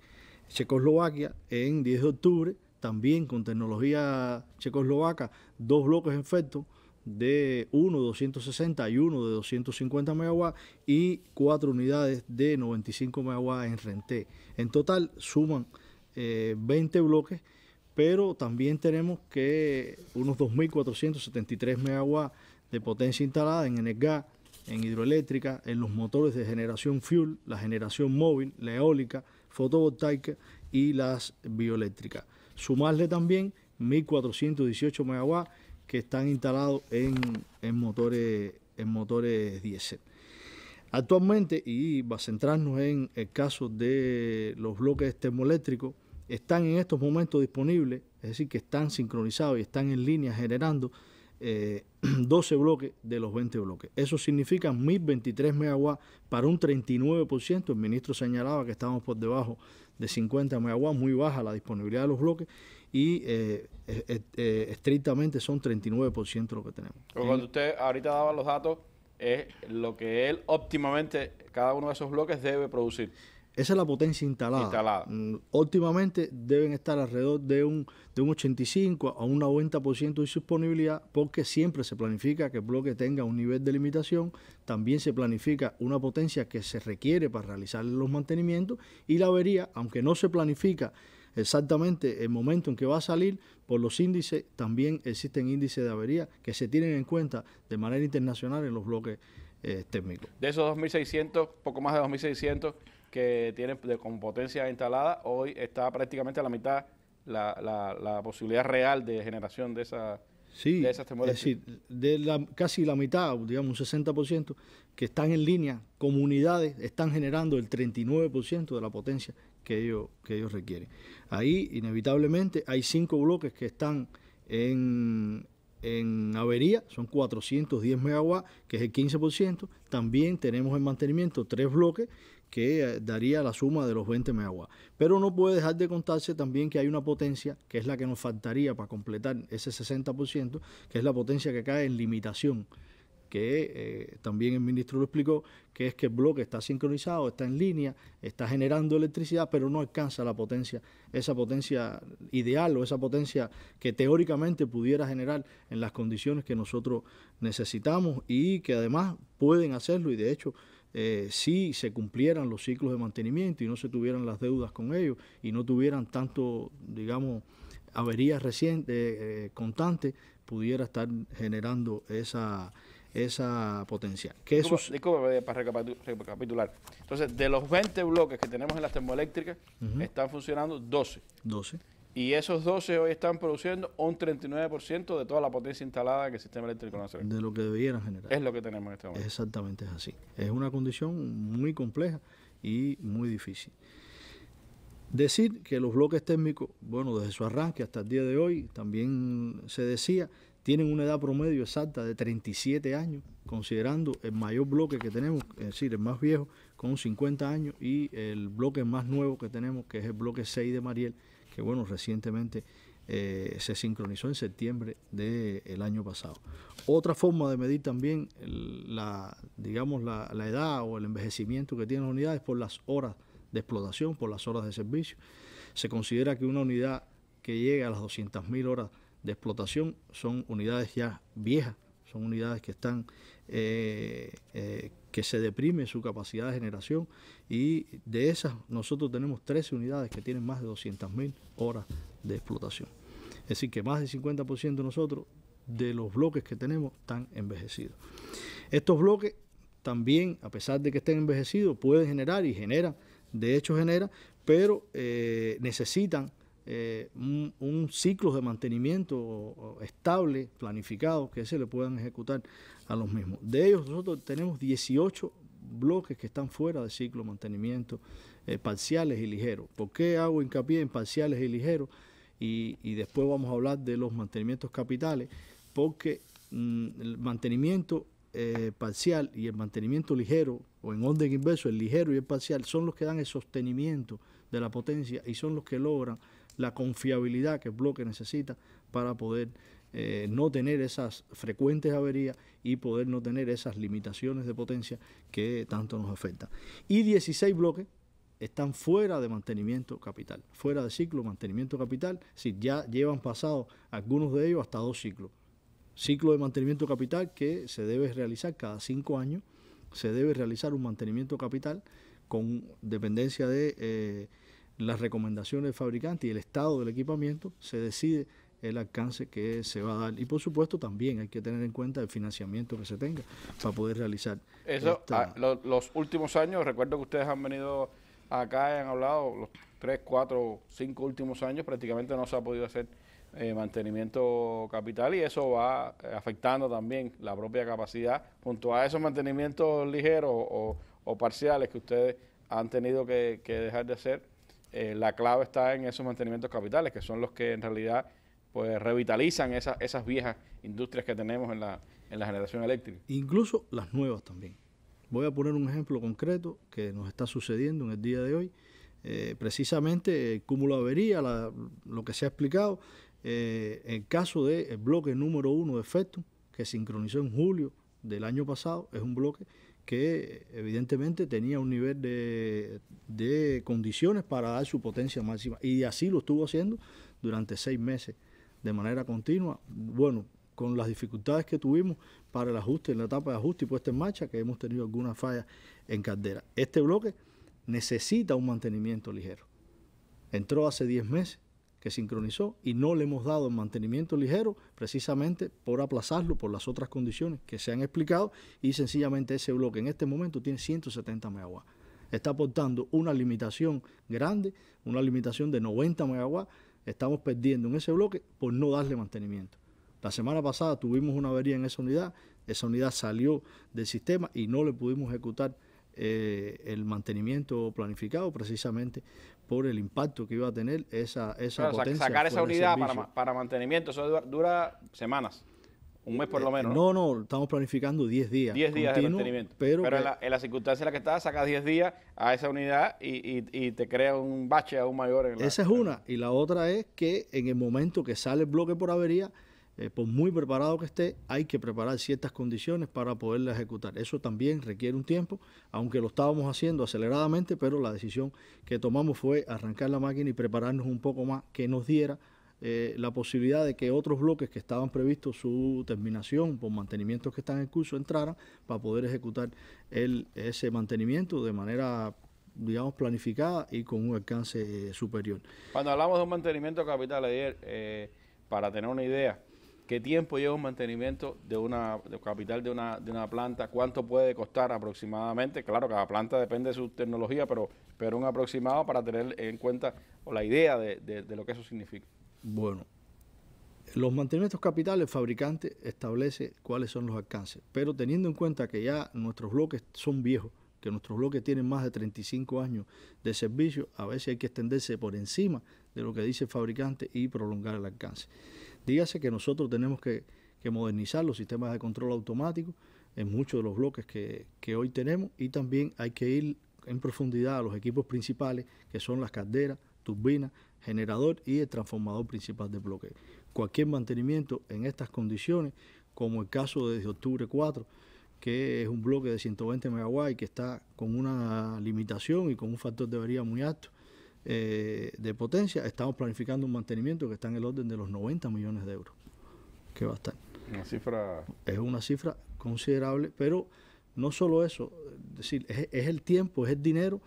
Checoslovaquia en 10 de octubre, también con tecnología checoslovaca, dos bloques en efecto, de 1 de y 1 de 250 megawatts y 4 unidades de 95 megawatts en Renté. En total suman 20 eh, bloques, pero también tenemos que unos 2.473 megawatts de potencia instalada en energa, en hidroeléctrica, en los motores de generación fuel, la generación móvil, la eólica, fotovoltaica y las bioeléctricas. Sumarle también 1.418 megawatts que están instalados en, motores, en motores diésel. Actualmente, y va a centrarnos en el caso de los bloques termoeléctricos, están en estos momentos disponibles, es decir, que están sincronizados y están en línea generando 12 eh, bloques de los 20 bloques. Eso significa 1.023 megawatts para un 39%. El ministro señalaba que estamos por debajo de 50 megawatts, muy baja la disponibilidad de los bloques, y eh, eh, eh, estrictamente son 39% lo que tenemos. cuando usted ahorita daba los datos, es lo que él óptimamente, cada uno de esos bloques debe producir. Esa es la potencia instalada. Mm, óptimamente deben estar alrededor de un, de un 85 a un 90% de disponibilidad porque siempre se planifica que el bloque tenga un nivel de limitación, también se planifica una potencia que se requiere para realizar los mantenimientos y la avería, aunque no se planifica exactamente el momento en que va a salir, por los índices también existen índices de avería que se tienen en cuenta de manera internacional en los bloques eh, térmicos. De esos 2.600, poco más de 2.600 que tienen con potencia instalada, hoy está prácticamente a la mitad la, posibilidad real de generación de esa esas es decir, de casi la mitad, digamos un 60%, que están en línea, comunidades están generando el 39% de la potencia que ellos, que ellos requieren. Ahí, inevitablemente, hay cinco bloques que están en, en avería, son 410 megawatts, que es el 15%. También tenemos en mantenimiento tres bloques que eh, daría la suma de los 20 megawatts. Pero no puede dejar de contarse también que hay una potencia, que es la que nos faltaría para completar ese 60%, que es la potencia que cae en limitación que eh, también el ministro lo explicó, que es que el bloque está sincronizado, está en línea, está generando electricidad, pero no alcanza la potencia, esa potencia ideal o esa potencia que teóricamente pudiera generar en las condiciones que nosotros necesitamos y que además pueden hacerlo y de hecho... Eh, si se cumplieran los ciclos de mantenimiento y no se tuvieran las deudas con ellos y no tuvieran tanto, digamos, averías recientes, eh, constantes, pudiera estar generando esa, esa potencia. Que eh, para recapitular. Entonces, de los 20 bloques que tenemos en las termoeléctricas, están funcionando 12. 12. Y esos 12 hoy están produciendo un 39% de toda la potencia instalada que el sistema eléctrico nacional. De lo que debieran generar. Es lo que tenemos en este momento. Exactamente es así. Es una condición muy compleja y muy difícil. Decir que los bloques térmicos, bueno, desde su arranque hasta el día de hoy, también se decía, tienen una edad promedio exacta de 37 años, considerando el mayor bloque que tenemos, es decir, el más viejo, con 50 años, y el bloque más nuevo que tenemos, que es el bloque 6 de Mariel, que bueno, recientemente eh, se sincronizó en septiembre del año pasado. Otra forma de medir también la, digamos, la, edad o el envejecimiento que tienen las unidades por las horas de explotación, por las horas de servicio. Se considera que una unidad que llegue a las 200.000 horas de explotación son unidades ya viejas, son unidades que están eh, eh, que se deprime su capacidad de generación y de esas nosotros tenemos 13 unidades que tienen más de 200.000 horas de explotación. Es decir, que más del 50% de nosotros de los bloques que tenemos están envejecidos. Estos bloques también, a pesar de que estén envejecidos, pueden generar y generan, de hecho generan, pero eh, necesitan eh, un, ciclo de mantenimiento estable, planificado, que se le puedan ejecutar a los mismos. De ellos nosotros tenemos 18 bloques que están fuera de ciclo de mantenimiento, eh, parciales y ligeros. ¿Por qué hago hincapié en parciales y ligeros? Y, después vamos a hablar de los mantenimientos capitales, porque mm, el mantenimiento eh, parcial y el mantenimiento ligero, o en orden inverso, el ligero y el parcial, son los que dan el sostenimiento de la potencia y son los que logran la confiabilidad que el bloque necesita para poder eh, no tener esas frecuentes averías y poder no tener esas limitaciones de potencia que tanto nos afectan. Y 16 bloques están fuera de mantenimiento capital, fuera de ciclo mantenimiento capital, si ya llevan pasado algunos de ellos hasta dos ciclos. Ciclo de mantenimiento capital que se debe realizar cada cinco años, se debe realizar un mantenimiento capital con dependencia de eh, las recomendaciones del fabricante y el estado del equipamiento, se decide el alcance que se va a dar. Y por supuesto también hay que tener en cuenta el financiamiento que se tenga para poder realizar. Eso, ah, los últimos años, recuerdo que ustedes han venido acá y han hablado, los tres, cuatro, cinco últimos años prácticamente no se ha podido hacer eh, mantenimiento capital y eso va eh, afectando también la propia capacidad junto a esos mantenimientos ligeros o, parciales que ustedes han tenido que dejar de hacer eh, la clave está en esos mantenimientos capitales, que son los que en realidad pues revitalizan esas viejas industrias que tenemos en la, en la generación eléctrica. Incluso las nuevas también. Voy a poner un ejemplo concreto que nos está sucediendo en el día de hoy. Eh, precisamente el eh, cúmulo avería, lo que se ha explicado, en el caso del de bloque número uno de Efecto, que sincronizó en julio del año pasado, es un bloque que evidentemente tenía un nivel de, condiciones para dar su potencia máxima. Y así lo estuvo haciendo durante seis meses de manera continua. Bueno, con las dificultades que tuvimos para el ajuste, en la etapa de ajuste y puesta en marcha, que hemos tenido algunas fallas en caldera. Este bloque necesita un mantenimiento ligero. Entró hace diez meses que sincronizó y no le hemos dado mantenimiento ligero precisamente por aplazarlo por las otras condiciones que se han explicado y sencillamente ese bloque en este momento tiene 170 megawatts. Está aportando una limitación grande, una limitación de 90 megawatts, estamos perdiendo en ese bloque por no darle mantenimiento. La semana pasada tuvimos una avería en esa unidad, esa unidad salió del sistema y no le pudimos ejecutar eh, el mantenimiento planificado precisamente por el impacto que iba a tener esa, esa potencia. Sacar esa unidad para, mantenimiento, eso dura, semanas, un mes por eh, lo eh, menos. no, no, estamos planificando 10 días. 10 días de mantenimiento. Pero, en, la, circunstancia en la que estás, sacas 10 días a esa unidad y, te crea un bache aún mayor. En la, esa es una. Y la otra es que en el momento que sale el bloque por avería, eh, por muy preparado que esté, hay que preparar ciertas condiciones para poderla ejecutar. Eso también requiere un tiempo, aunque lo estábamos haciendo aceleradamente, pero la decisión que tomamos fue arrancar la máquina y prepararnos un poco más que nos diera eh, la posibilidad de que otros bloques que estaban previstos su terminación por mantenimientos que están en curso entraran para poder ejecutar el, ese mantenimiento de manera digamos, planificada y con un alcance eh, superior. Cuando hablamos de un mantenimiento capital ayer, para tener una idea, ¿Qué tiempo lleva un mantenimiento de una capital de una, planta? ¿Cuánto puede costar aproximadamente? Claro, cada planta depende de su tecnología, pero, pero un aproximado para tener en cuenta o la idea de, de lo que eso significa. Bueno, los mantenimientos capitales, el fabricante establece cuáles son los alcances, pero teniendo en cuenta que ya nuestros bloques son viejos, que nuestros bloques tienen más de 35 años de servicio, a veces hay que extenderse por encima de lo que dice el fabricante y prolongar el alcance. Dígase que nosotros tenemos que, modernizar los sistemas de control automático en muchos de los bloques que, hoy tenemos y también hay que ir en profundidad a los equipos principales que son las calderas, turbinas, generador y el transformador principal de bloque. Cualquier mantenimiento en estas condiciones, como el caso desde octubre 4, que es un bloque de 120 y que está con una limitación y con un factor de avería muy alto, eh, de potencia, estamos planificando un mantenimiento que está en el orden de los 90 millones de euros, que va a estar. Una cifra... Es una cifra considerable, pero no solo eso, es decir, es, el tiempo, es el dinero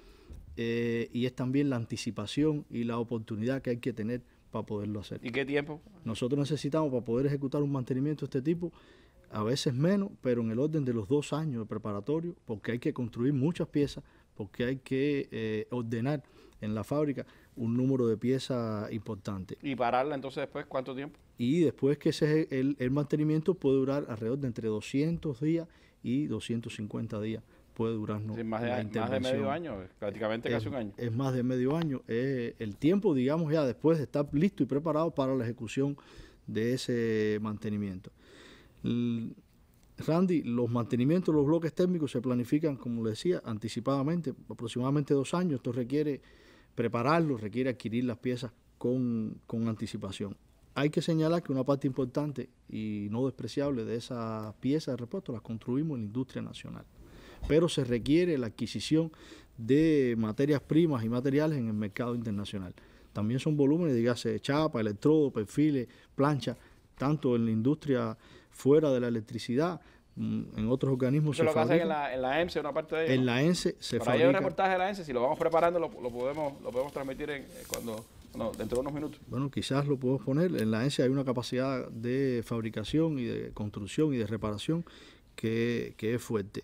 eh, y es también la anticipación y la oportunidad que hay que tener para poderlo hacer. ¿Y qué tiempo? Nosotros necesitamos para poder ejecutar un mantenimiento de este tipo, a veces menos, pero en el orden de los dos años de preparatorio, porque hay que construir muchas piezas, porque hay que eh, ordenar en la fábrica un número de piezas importante. ¿Y pararla entonces después cuánto tiempo? Y después que ese es el, mantenimiento puede durar alrededor de entre 200 días y 250 días puede durar. más, de, medio año, eh, prácticamente casi un año. Es más de medio año. Es eh, el tiempo, digamos, ya después de estar listo y preparado para la ejecución de ese mantenimiento. Randy, los mantenimientos, de los bloques térmicos se planifican, como le decía, anticipadamente, aproximadamente dos años. Esto requiere prepararlos, requiere adquirir las piezas con, anticipación. Hay que señalar que una parte importante y no despreciable de esas piezas de repuesto las construimos en la industria nacional. Pero se requiere la adquisición de materias primas y materiales en el mercado internacional. También son volúmenes, de de chapa, electrodo, perfiles, plancha, tanto en la industria nacional fuera de la electricidad, mm, en otros organismos se en la, en En la se fabrica. hay un reportaje de la ENSE, si lo vamos preparando lo, podemos, lo podemos transmitir eh, cuando, dentro de unos minutos. Bueno, quizás lo podemos poner. En la ENSE hay una capacidad de fabricación y de construcción y de reparación que, que es fuerte.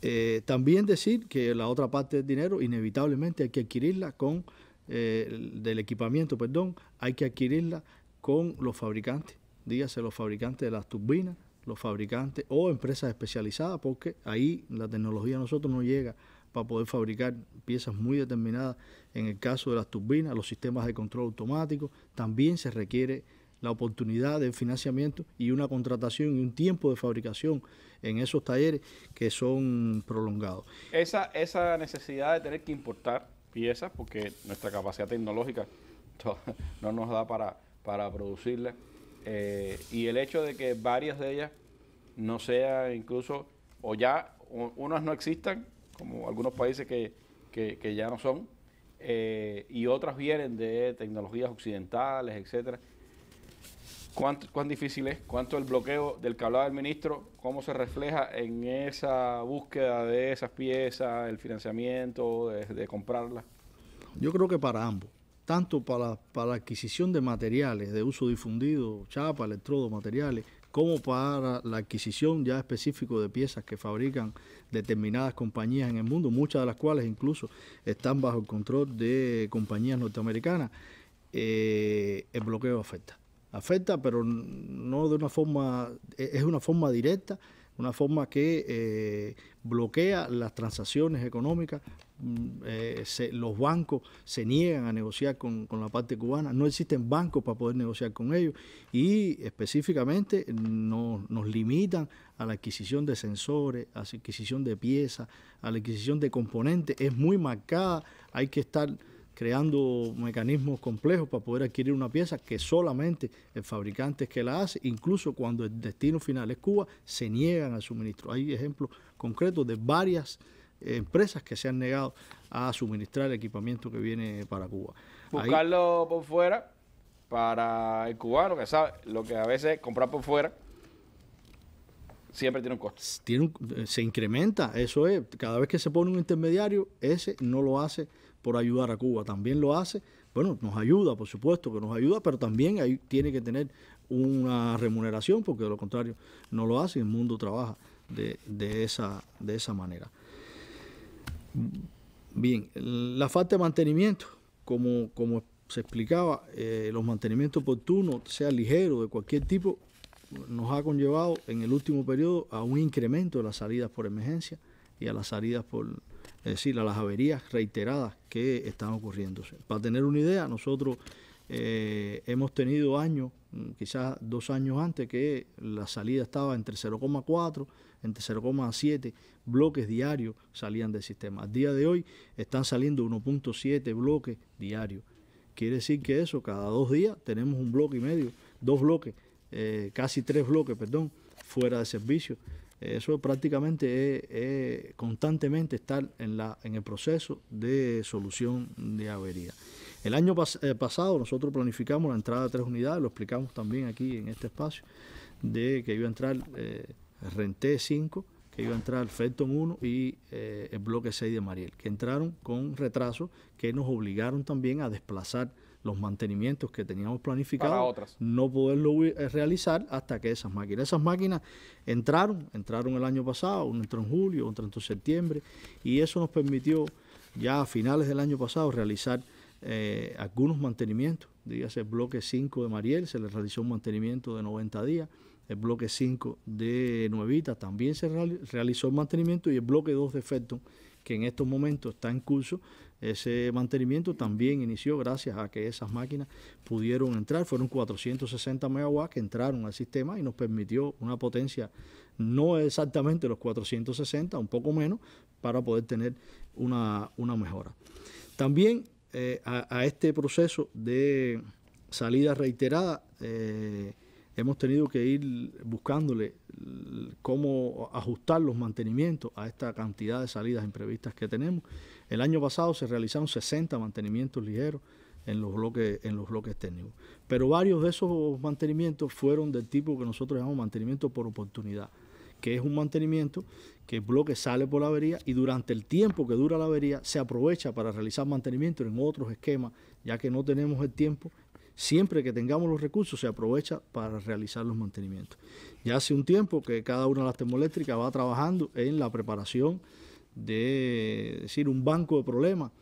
Eh, también decir que la otra parte del dinero inevitablemente hay que adquirirla con, eh, del equipamiento, perdón, hay que adquirirla con los fabricantes dígase los fabricantes de las turbinas, los fabricantes o empresas especializadas, porque ahí la tecnología a nosotros no llega para poder fabricar piezas muy determinadas. En el caso de las turbinas, los sistemas de control automático, también se requiere la oportunidad de financiamiento y una contratación y un tiempo de fabricación en esos talleres que son prolongados. Esa, esa necesidad de tener que importar piezas, porque nuestra capacidad tecnológica no nos da para, para producirlas, eh, y el hecho de que varias de ellas no sean incluso, o ya unas no existan, como algunos países que, ya no son, eh, y otras vienen de tecnologías occidentales, etcétera. ¿Cuánto, ¿Cuán difícil es? ¿Cuánto el bloqueo del que hablaba el ministro? ¿Cómo se refleja en esa búsqueda de esas piezas, el financiamiento, de comprarlas? Yo creo que para ambos tanto para, la adquisición de materiales de uso difundido, chapa, electrodo, materiales, como para la adquisición ya específico de piezas que fabrican determinadas compañías en el mundo, muchas de las cuales incluso están bajo el control de compañías norteamericanas, eh, el bloqueo afecta. Afecta, pero no de una forma, es una forma directa una forma que eh, bloquea las transacciones económicas, mm, eh, los bancos se niegan a negociar con, la parte cubana, no existen bancos para poder negociar con ellos y específicamente no, nos limitan a la adquisición de sensores, a la adquisición de piezas, a la adquisición de componentes, es muy marcada, hay que estar creando mecanismos complejos para poder adquirir una pieza que solamente el fabricante es que la hace, incluso cuando el destino final es Cuba, se niegan al suministro. Hay ejemplos concretos de varias eh, empresas que se han negado a suministrar el equipamiento que viene para Cuba. Buscarlo por fuera para el cubano que sabe lo que a veces comprar por fuera siempre tiene un costo. Tiene eh, se incrementa, eso es. Cada vez que se pone un intermediario, ese no lo hace por ayudar a Cuba. También lo hace, bueno, nos ayuda, por supuesto que nos ayuda, pero también hay, tiene que tener una remuneración, porque de lo contrario no lo hace y el mundo trabaja de, de, esa, de esa manera. Bien, la falta de mantenimiento, como, como se explicaba, eh, los mantenimientos oportunos, sea ligero, de cualquier tipo, nos ha conllevado en el último periodo a un incremento de las salidas por emergencia y a las salidas por, es decir, a las averías reiteradas que están ocurriendo. Para tener una idea, nosotros eh, hemos tenido años, mm, quizás dos años antes, que la salida estaba entre 0,4, entre 0,7 bloques diarios salían del sistema. A día de hoy están saliendo 1,7 bloques diarios. Quiere decir que eso, cada dos días tenemos un bloque y medio, dos bloques, eh, casi tres bloques, perdón, fuera de servicio. Eso prácticamente es, constantemente estar en, la, en el proceso de solución de avería. El año eh, pasado nosotros planificamos la entrada de tres unidades, lo explicamos también aquí en este espacio, de que iba a entrar eh, Renté 5, que iba a entrar Felton 1 y eh, el bloque 6 de Mariel, que entraron con retraso que nos obligaron también a desplazar los mantenimientos que teníamos planificados, no poderlo eh, realizar hasta que esas máquinas. Esas máquinas entraron, entraron el año pasado, uno entró en julio, otro entró en septiembre, y eso nos permitió ya a finales del año pasado realizar eh, algunos mantenimientos. Dígase, el bloque 5 de Mariel se le realizó un mantenimiento de 90 días, el bloque 5 de Nuevita también se realizó el mantenimiento y el bloque 2 de Felton que en estos momentos está en curso. Ese mantenimiento también inició gracias a que esas máquinas pudieron entrar. Fueron 460 megawatts que entraron al sistema y nos permitió una potencia, no exactamente los 460, un poco menos, para poder tener una, mejora. También eh, a, este proceso de salida reiterada, eh, hemos tenido que ir buscándole cómo ajustar los mantenimientos a esta cantidad de salidas imprevistas que tenemos. El año pasado se realizaron 60 mantenimientos ligeros en los bloques, en técnicos. Pero varios de esos mantenimientos fueron del tipo que nosotros llamamos mantenimiento por oportunidad, que es un mantenimiento que el bloque sale por la avería y durante el tiempo que dura la avería se aprovecha para realizar mantenimiento en otros esquemas, ya que no tenemos el tiempo siempre que tengamos los recursos se aprovecha para realizar los mantenimientos. Ya hace un tiempo que cada una de las termoeléctricas va trabajando en la preparación de decir, un banco de problemas,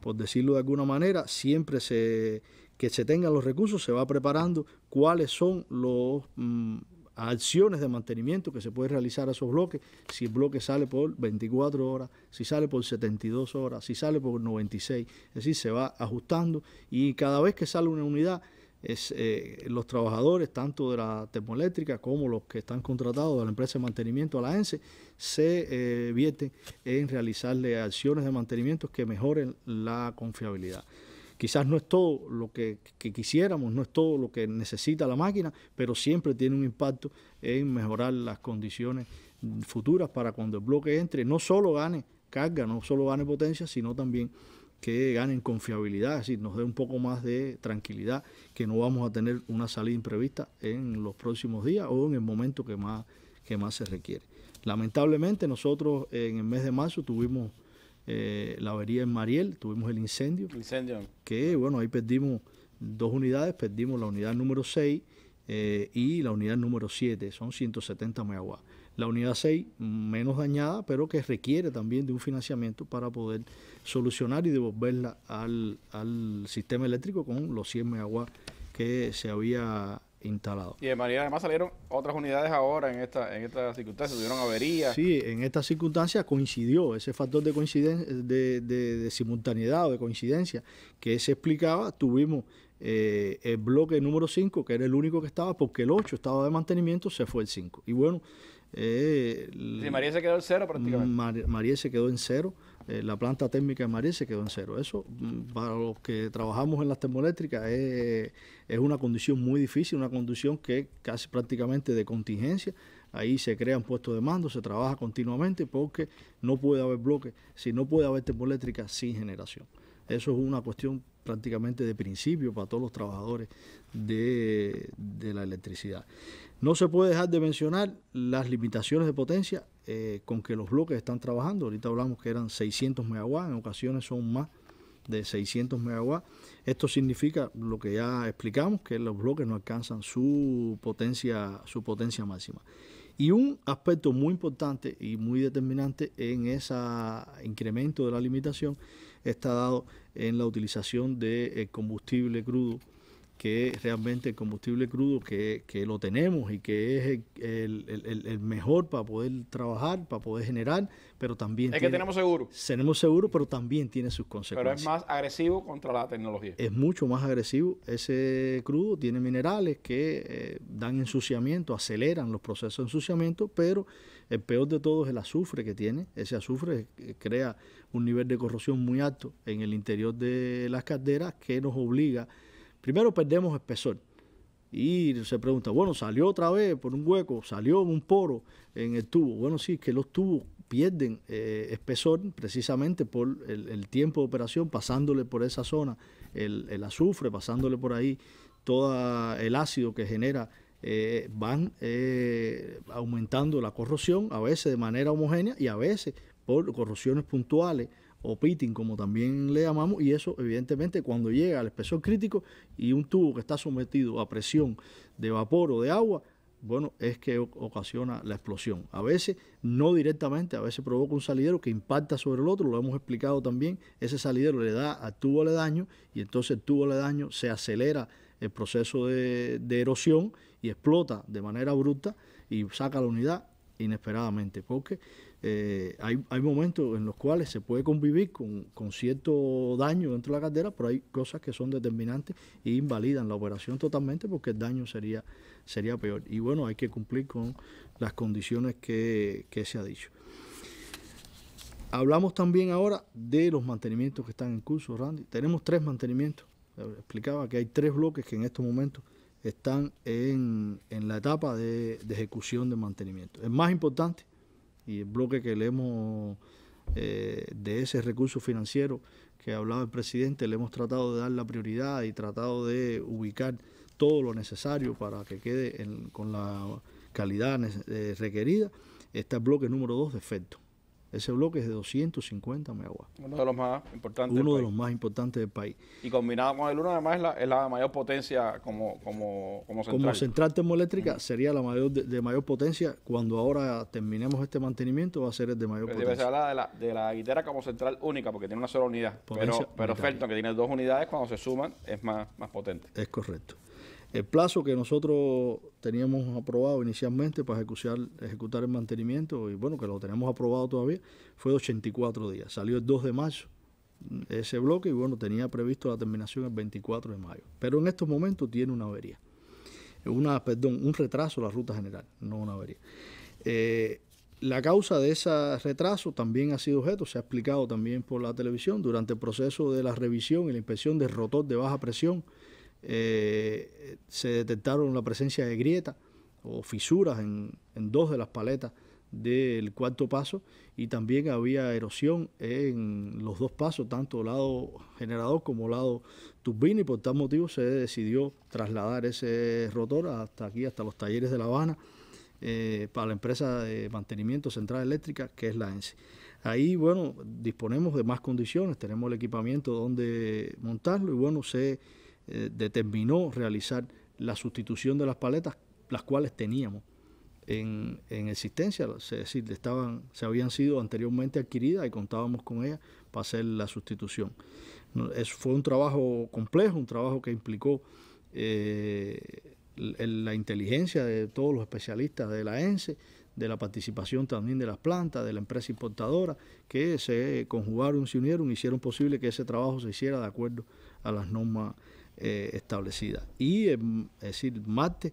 por decirlo de alguna manera, siempre que se tengan los recursos se va preparando cuáles son los, mm, acciones de mantenimiento que se puede realizar a esos bloques, si el bloque sale por 24 horas, si sale por 72 horas, si sale por 96, es decir, se va ajustando y cada vez que sale una unidad, es, eh, los trabajadores, tanto de la termoeléctrica como los que están contratados de la empresa de mantenimiento a la ENSE, e, se eh, en realizarle acciones de mantenimiento que mejoren la confiabilidad. Quizás no es todo lo que, quisiéramos, no es todo lo que necesita la máquina, pero siempre tiene un impacto en mejorar las condiciones futuras para cuando el bloque entre, no solo gane carga, no solo gane potencia, sino también que ganen confiabilidad, es decir, nos dé un poco más de tranquilidad, que no vamos a tener una salida imprevista en los próximos días o en el momento que más, que más se requiere. Lamentablemente nosotros en el mes de marzo tuvimos eh, la avería en Mariel, tuvimos el incendio. Que bueno, ahí perdimos dos unidades, perdimos la unidad número 6 eh, y la unidad número 7, son 170 megawatts. La unidad 6 menos dañada, pero que requiere también de un financiamiento para poder solucionar y devolverla al, sistema eléctrico con los 100 megawatts que se había instalado. Y de manera además salieron otras unidades ahora en esta en estas circunstancias, tuvieron averías. Sí, en esta circunstancia coincidió ese factor de coincidencia de, simultaneidad o de coincidencia que se explicaba, tuvimos eh, el bloque número 5, que era el único que estaba, porque el 8 estaba de mantenimiento, se fue el 5. Y bueno, eh, María se quedó en cero prácticamente. María se quedó en cero. Eh, la planta térmica de María se quedó en cero. Eso, mm, para los que trabajamos en las termoeléctricas, es, eh, es una condición muy difícil, una condición que casi prácticamente de contingencia. Ahí se crean puestos de mando, se trabaja continuamente porque no puede haber bloque, si no puede haber termoeléctrica sin generación. Eso es una cuestión prácticamente de principio para todos los trabajadores de, la electricidad. No se puede dejar de mencionar las limitaciones de potencia eh, con que los bloques están trabajando. Ahorita hablamos que eran 600 megawatts, en ocasiones son más de 600 megawatts. Esto significa lo que ya explicamos, que los bloques no alcanzan su potencia, su potencia máxima. Y un aspecto muy importante y muy determinante en ese incremento de la limitación está dado en la utilización de eh, combustible crudo, que realmente el combustible crudo que, lo tenemos y que es el, mejor para poder trabajar, para poder generar, pero también... Es que tenemos seguro. Tenemos seguro, pero también tiene sus consecuencias. Pero es más agresivo contra la tecnología. Es mucho más agresivo. Ese crudo tiene minerales que eh, dan ensuciamiento, aceleran los procesos de ensuciamiento, pero el peor de todo es el azufre que tiene. Ese azufre eh, crea un nivel de corrosión muy alto en el interior de las calderas que nos obliga, primero perdemos espesor. Y se pregunta, bueno, salió otra vez por un hueco, salió un poro en el tubo. Bueno, sí, que los tubos pierden eh, espesor precisamente por el, tiempo de operación, pasándole por esa zona el, azufre, pasándole por ahí todo el ácido que genera eh, van eh, aumentando la corrosión, a veces de manera homogénea y a veces por corrosiones puntuales o pitting, como también le llamamos, y eso evidentemente cuando llega al espesor crítico y un tubo que está sometido a presión de vapor o de agua, bueno, es que ocasiona la explosión. A veces no directamente, a veces provoca un salidero que impacta sobre el otro, lo hemos explicado también, ese salidero le da al tubo le daño y entonces el tubo le daño se acelera el proceso de, erosión y explota de manera bruta... y saca la unidad inesperadamente, porque eh, hay, momentos en los cuales se puede convivir con, cierto daño dentro de la cartera, pero hay cosas que son determinantes e invalidan la operación totalmente porque el daño sería, sería peor. Y bueno, hay que cumplir con las condiciones que, se ha dicho. Hablamos también ahora de los mantenimientos que están en curso, Randy. Tenemos tres mantenimientos. Eh, explicaba que hay tres bloques que en estos momentos están en, la etapa de, ejecución de mantenimiento. El más importante y el bloque que le hemos, eh, de ese recurso financiero que ha hablado el presidente, le hemos tratado de dar la prioridad y tratado de ubicar todo lo necesario para que quede con la calidad eh, requerida, está el bloque número dos de efecto. Ese bloque es de 250 megawatts. Uno de los más importantes. Uno del país. de los más importantes del país. Y combinado con el uno, además, es la, mayor potencia como, como, como central. Como central termoeléctrica sería la mayor de, mayor potencia. Cuando ahora terminemos este mantenimiento, va a ser el de mayor potencia. Se habla de la, de la guitera como central única, porque tiene una sola unidad. pero pero que tiene dos unidades, cuando se suman, es más, más potente. Es correcto. El plazo que nosotros teníamos aprobado inicialmente para ejecutar, el mantenimiento, y bueno, que lo tenemos aprobado todavía, fue de 84 días. Salió el 2 de mayo mm, ese bloque y bueno, tenía previsto la terminación el 24 de mayo. Pero en estos momentos tiene una avería. Una, perdón, un retraso la ruta general, no una avería. Eh, la causa de ese retraso también ha sido objeto, se ha explicado también por la televisión, durante el proceso de la revisión y la inspección del rotor de baja presión eh, se detectaron la presencia de grietas o fisuras en, dos de las paletas del cuarto paso y también había erosión en los dos pasos, tanto lado generador como lado turbina y por tal motivo se decidió trasladar ese rotor hasta aquí, hasta los talleres de La Habana, eh, para la empresa de mantenimiento central eléctrica que es la Ensi Ahí, bueno, disponemos de más condiciones, tenemos el equipamiento donde montarlo y bueno, se eh, determinó realizar la sustitución de las paletas, las cuales teníamos en, existencia, es decir, estaban, se habían sido anteriormente adquiridas y contábamos con ellas para hacer la sustitución. fue un trabajo complejo, un trabajo que implicó eh, la inteligencia de todos los especialistas de la ENSE, e, de la participación también de las plantas, de la empresa importadora, que se conjugaron, se unieron, hicieron posible que ese trabajo se hiciera de acuerdo a las normas eh, establecida. Y em, es decir, martes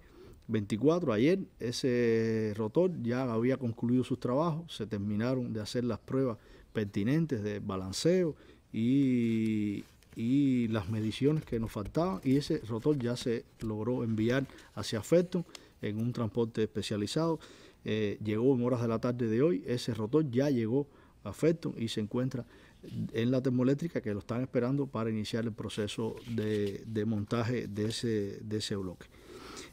24, ayer, ese rotor ya había concluido sus trabajos, se terminaron de hacer las pruebas pertinentes de balanceo y, y las mediciones que nos faltaban y ese rotor ya se logró enviar hacia Felton en un transporte especializado. Eh, llegó en horas de la tarde de hoy, ese rotor ya llegó a Felton y se encuentra en la termoeléctrica que lo están esperando para iniciar el proceso de, montaje de ese, bloque.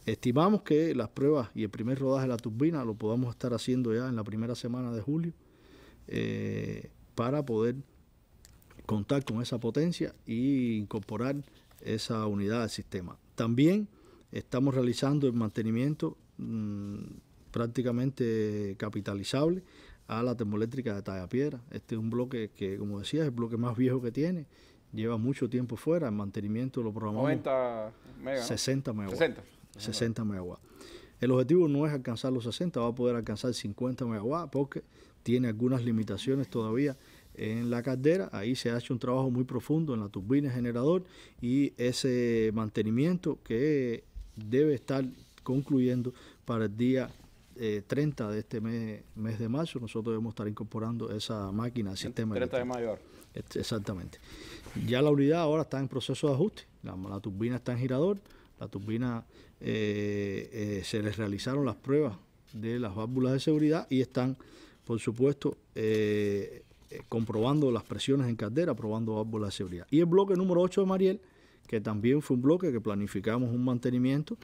Estimamos que las pruebas y el primer rodaje de la turbina lo podamos estar haciendo ya en la primera semana de julio eh, para poder contar con esa potencia e incorporar esa unidad al sistema. También estamos realizando el mantenimiento mm, prácticamente capitalizable a la termoeléctrica de talla piedra, Este es un bloque que, como decía, es el bloque más viejo que tiene. Lleva mucho tiempo fuera. El mantenimiento lo programamos. 60 megawatts 60. 60 megawatts. El objetivo no es alcanzar los 60, va a poder alcanzar 50 megawatts porque tiene algunas limitaciones todavía en la caldera. Ahí se ha hecho un trabajo muy profundo en la turbina generador y ese mantenimiento que debe estar concluyendo para el día 30 eh, de este mes, mes de marzo, nosotros debemos estar incorporando esa máquina al sistema. 30 de mayo. Exactamente. Ya la unidad ahora está en proceso de ajuste. La, turbina está en girador. La turbina eh, eh, se les realizaron las pruebas de las válvulas de seguridad y están, por supuesto, comprobando las presiones en caldera, probando válvulas de seguridad. Y el bloque número 8 de Mariel, que también fue un bloque que planificamos un mantenimiento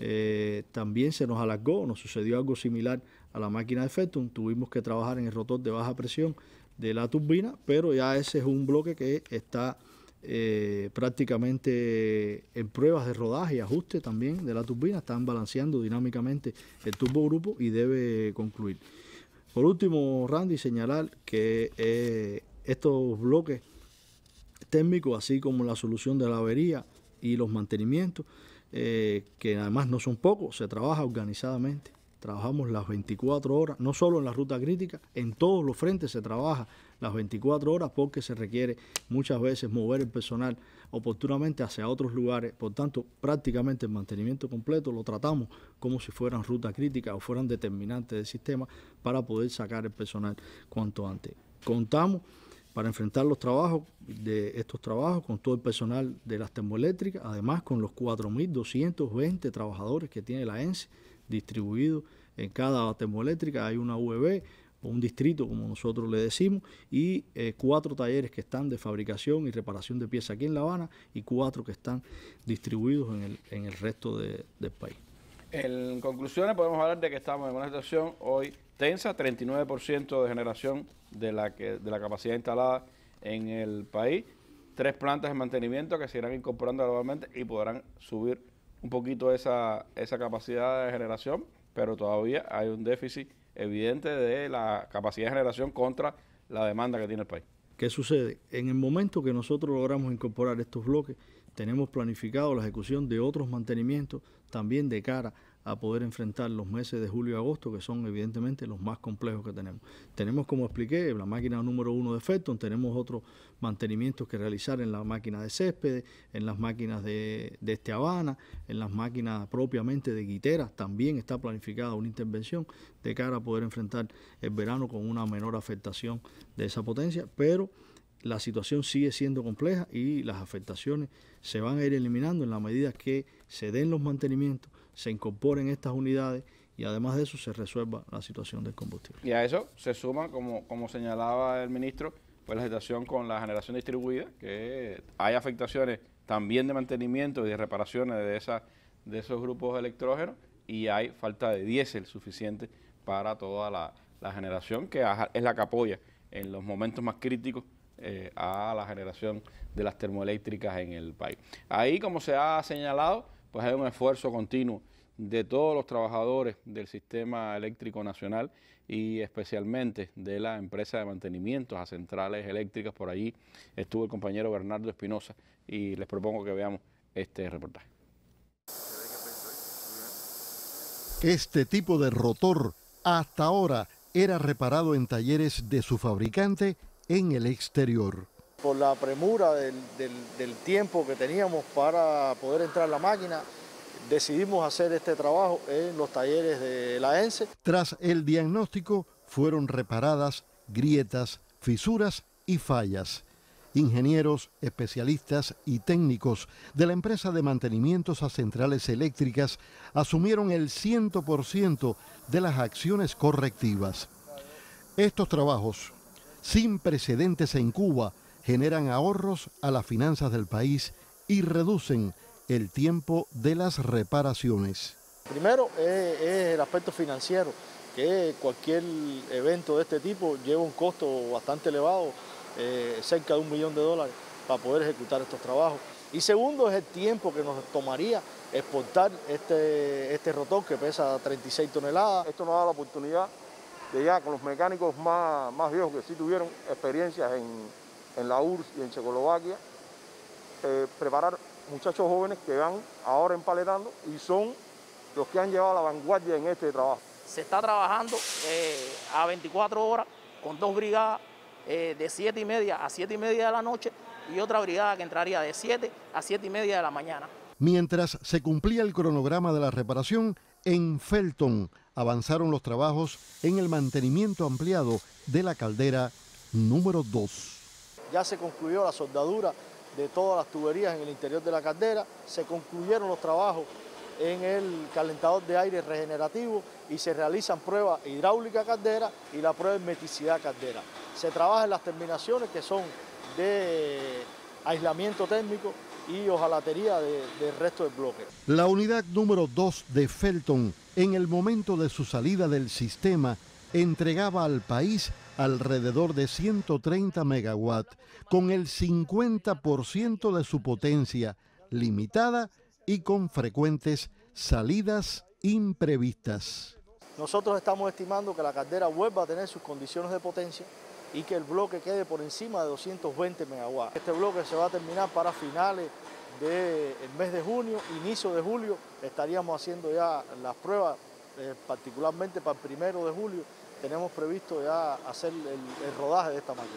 eh, también se nos alargó, nos sucedió algo similar a la máquina de Fetum, tuvimos que trabajar en el rotor de baja presión de la turbina, pero ya ese es un bloque que está eh, prácticamente en pruebas de rodaje y ajuste también de la turbina, están balanceando dinámicamente el tubo grupo y debe concluir. Por último, Randy, señalar que eh, estos bloques térmicos, así como la solución de la avería y los mantenimientos, eh, que además no son pocos, se trabaja organizadamente. Trabajamos las 24 horas, no solo en la ruta crítica, en todos los frentes se trabaja las 24 horas porque se requiere muchas veces mover el personal oportunamente hacia otros lugares. Por tanto, prácticamente el mantenimiento completo lo tratamos como si fueran ruta crítica o fueran determinantes del sistema para poder sacar el personal cuanto antes. Contamos para enfrentar los trabajos de estos trabajos con todo el personal de las termoeléctricas, además con los 4.220 trabajadores que tiene la ENSE distribuidos en cada termoeléctrica, hay una UEB un distrito, como nosotros le decimos, y eh, cuatro talleres que están de fabricación y reparación de piezas aquí en La Habana y cuatro que están distribuidos en el, resto del país. En conclusiones podemos hablar de que estamos en una situación hoy tensa, 39% de generación de la, de la capacidad instalada en el país, tres plantas de mantenimiento que se irán incorporando gradualmente y podrán subir un poquito esa, esa capacidad de generación, pero todavía hay un déficit evidente de la capacidad de generación contra la demanda que tiene el país. ¿Qué sucede? En el momento que nosotros logramos incorporar estos bloques, tenemos planificado la ejecución de otros mantenimientos también de cara a a poder enfrentar los meses de julio y agosto, que son evidentemente los más complejos que tenemos. Tenemos, como expliqué, la máquina número uno de Felton, tenemos otros mantenimientos que realizar en la máquina de césped, en las máquinas de, de este Habana, en las máquinas propiamente de guiteras, también está planificada una intervención de cara a poder enfrentar el verano con una menor afectación de esa potencia, pero la situación sigue siendo compleja y las afectaciones se van a ir eliminando en la medida que se den los mantenimientos, se incorporen estas unidades y además de eso se resuelva la situación del combustible. Y a eso se suma, como, como señalaba el ministro, pues la situación con la generación distribuida, que hay afectaciones también de mantenimiento y de reparaciones de, de esos grupos de electrógenos y hay falta de diésel suficiente para toda la, generación, que es la que apoya en los momentos más críticos eh, a la generación de las termoeléctricas en el país. Ahí, como se ha señalado, pues hay un esfuerzo continuo de todos los trabajadores del Sistema Eléctrico Nacional y especialmente de la empresa de mantenimiento a centrales eléctricas. Por allí estuvo el compañero Bernardo Espinosa y les propongo que veamos este reportaje. Este tipo de rotor hasta ahora era reparado en talleres de su fabricante en el exterior. Por la premura del, del tiempo que teníamos para poder entrar a la máquina, decidimos hacer este trabajo en los talleres de la ENSE. E. Tras el diagnóstico fueron reparadas grietas, fisuras y fallas. Ingenieros, especialistas y técnicos de la empresa de mantenimientos a centrales eléctricas asumieron el 100% de las acciones correctivas. Estos trabajos, sin precedentes en Cuba, generan ahorros a las finanzas del país y reducen el tiempo de las reparaciones. Primero eh, es, el aspecto financiero, que cualquier evento de este tipo lleva un costo bastante elevado, eh, cerca de un millón de dólares, para poder ejecutar estos trabajos. Y segundo es el tiempo que nos tomaría exportar este, este rotor que pesa 36 toneladas. Esto nos da la oportunidad de ya con los mecánicos más, más viejos que sí tuvieron experiencias en, en la URSS y en Checoslovaquia, eh, preparar muchachos jóvenes que van ahora empaletando y son los que han llevado la vanguardia en este trabajo. Se está trabajando eh, a 24 horas con dos brigadas eh, de 7 y media a 7 y media de la noche y otra brigada que entraría de 7 a 7 y media de la mañana. Mientras se cumplía el cronograma de la reparación, en Felton avanzaron los trabajos en el mantenimiento ampliado de la caldera número 2. Ya se concluyó la soldadura de todas las tuberías en el interior de la caldera. Se concluyeron los trabajos en el calentador de aire regenerativo y se realizan pruebas hidráulica caldera y la prueba de hermeticidad caldera. Se trabaja en las terminaciones que son de aislamiento térmico y ojalatería del resto del bloque. La unidad número 2 de Felton, en el momento de su salida del sistema, entregaba al país alrededor de 130 megawatts, con el 50% de su potencia limitada y con frecuentes salidas imprevistas. Nosotros estamos estimando que la caldera vuelva a tener sus condiciones de potencia y que el bloque quede por encima de 220 megawatts. Este bloque se va a terminar para finales del mes de junio, inicio de julio, estaríamos haciendo ya las pruebas, eh, particularmente para el primero de julio, tenemos previsto ya hacer el, rodaje de esta mañana.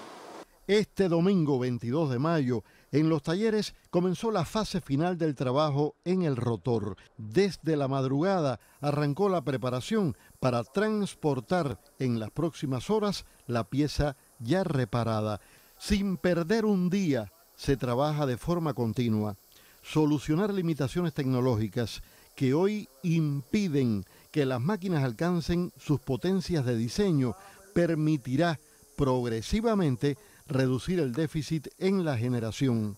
Este domingo 22 de mayo, en los talleres comenzó la fase final del trabajo en el rotor. Desde la madrugada arrancó la preparación para transportar en las próximas horas la pieza ya reparada. Sin perder un día, se trabaja de forma continua. Solucionar limitaciones tecnológicas que hoy impiden que las máquinas alcancen sus potencias de diseño permitirá progresivamente reducir el déficit en la generación.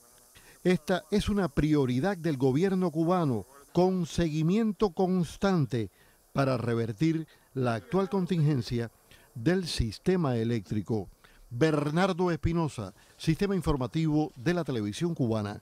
Esta es una prioridad del gobierno cubano con seguimiento constante para revertir la actual contingencia del sistema eléctrico. Bernardo Espinosa, Sistema Informativo de la Televisión Cubana.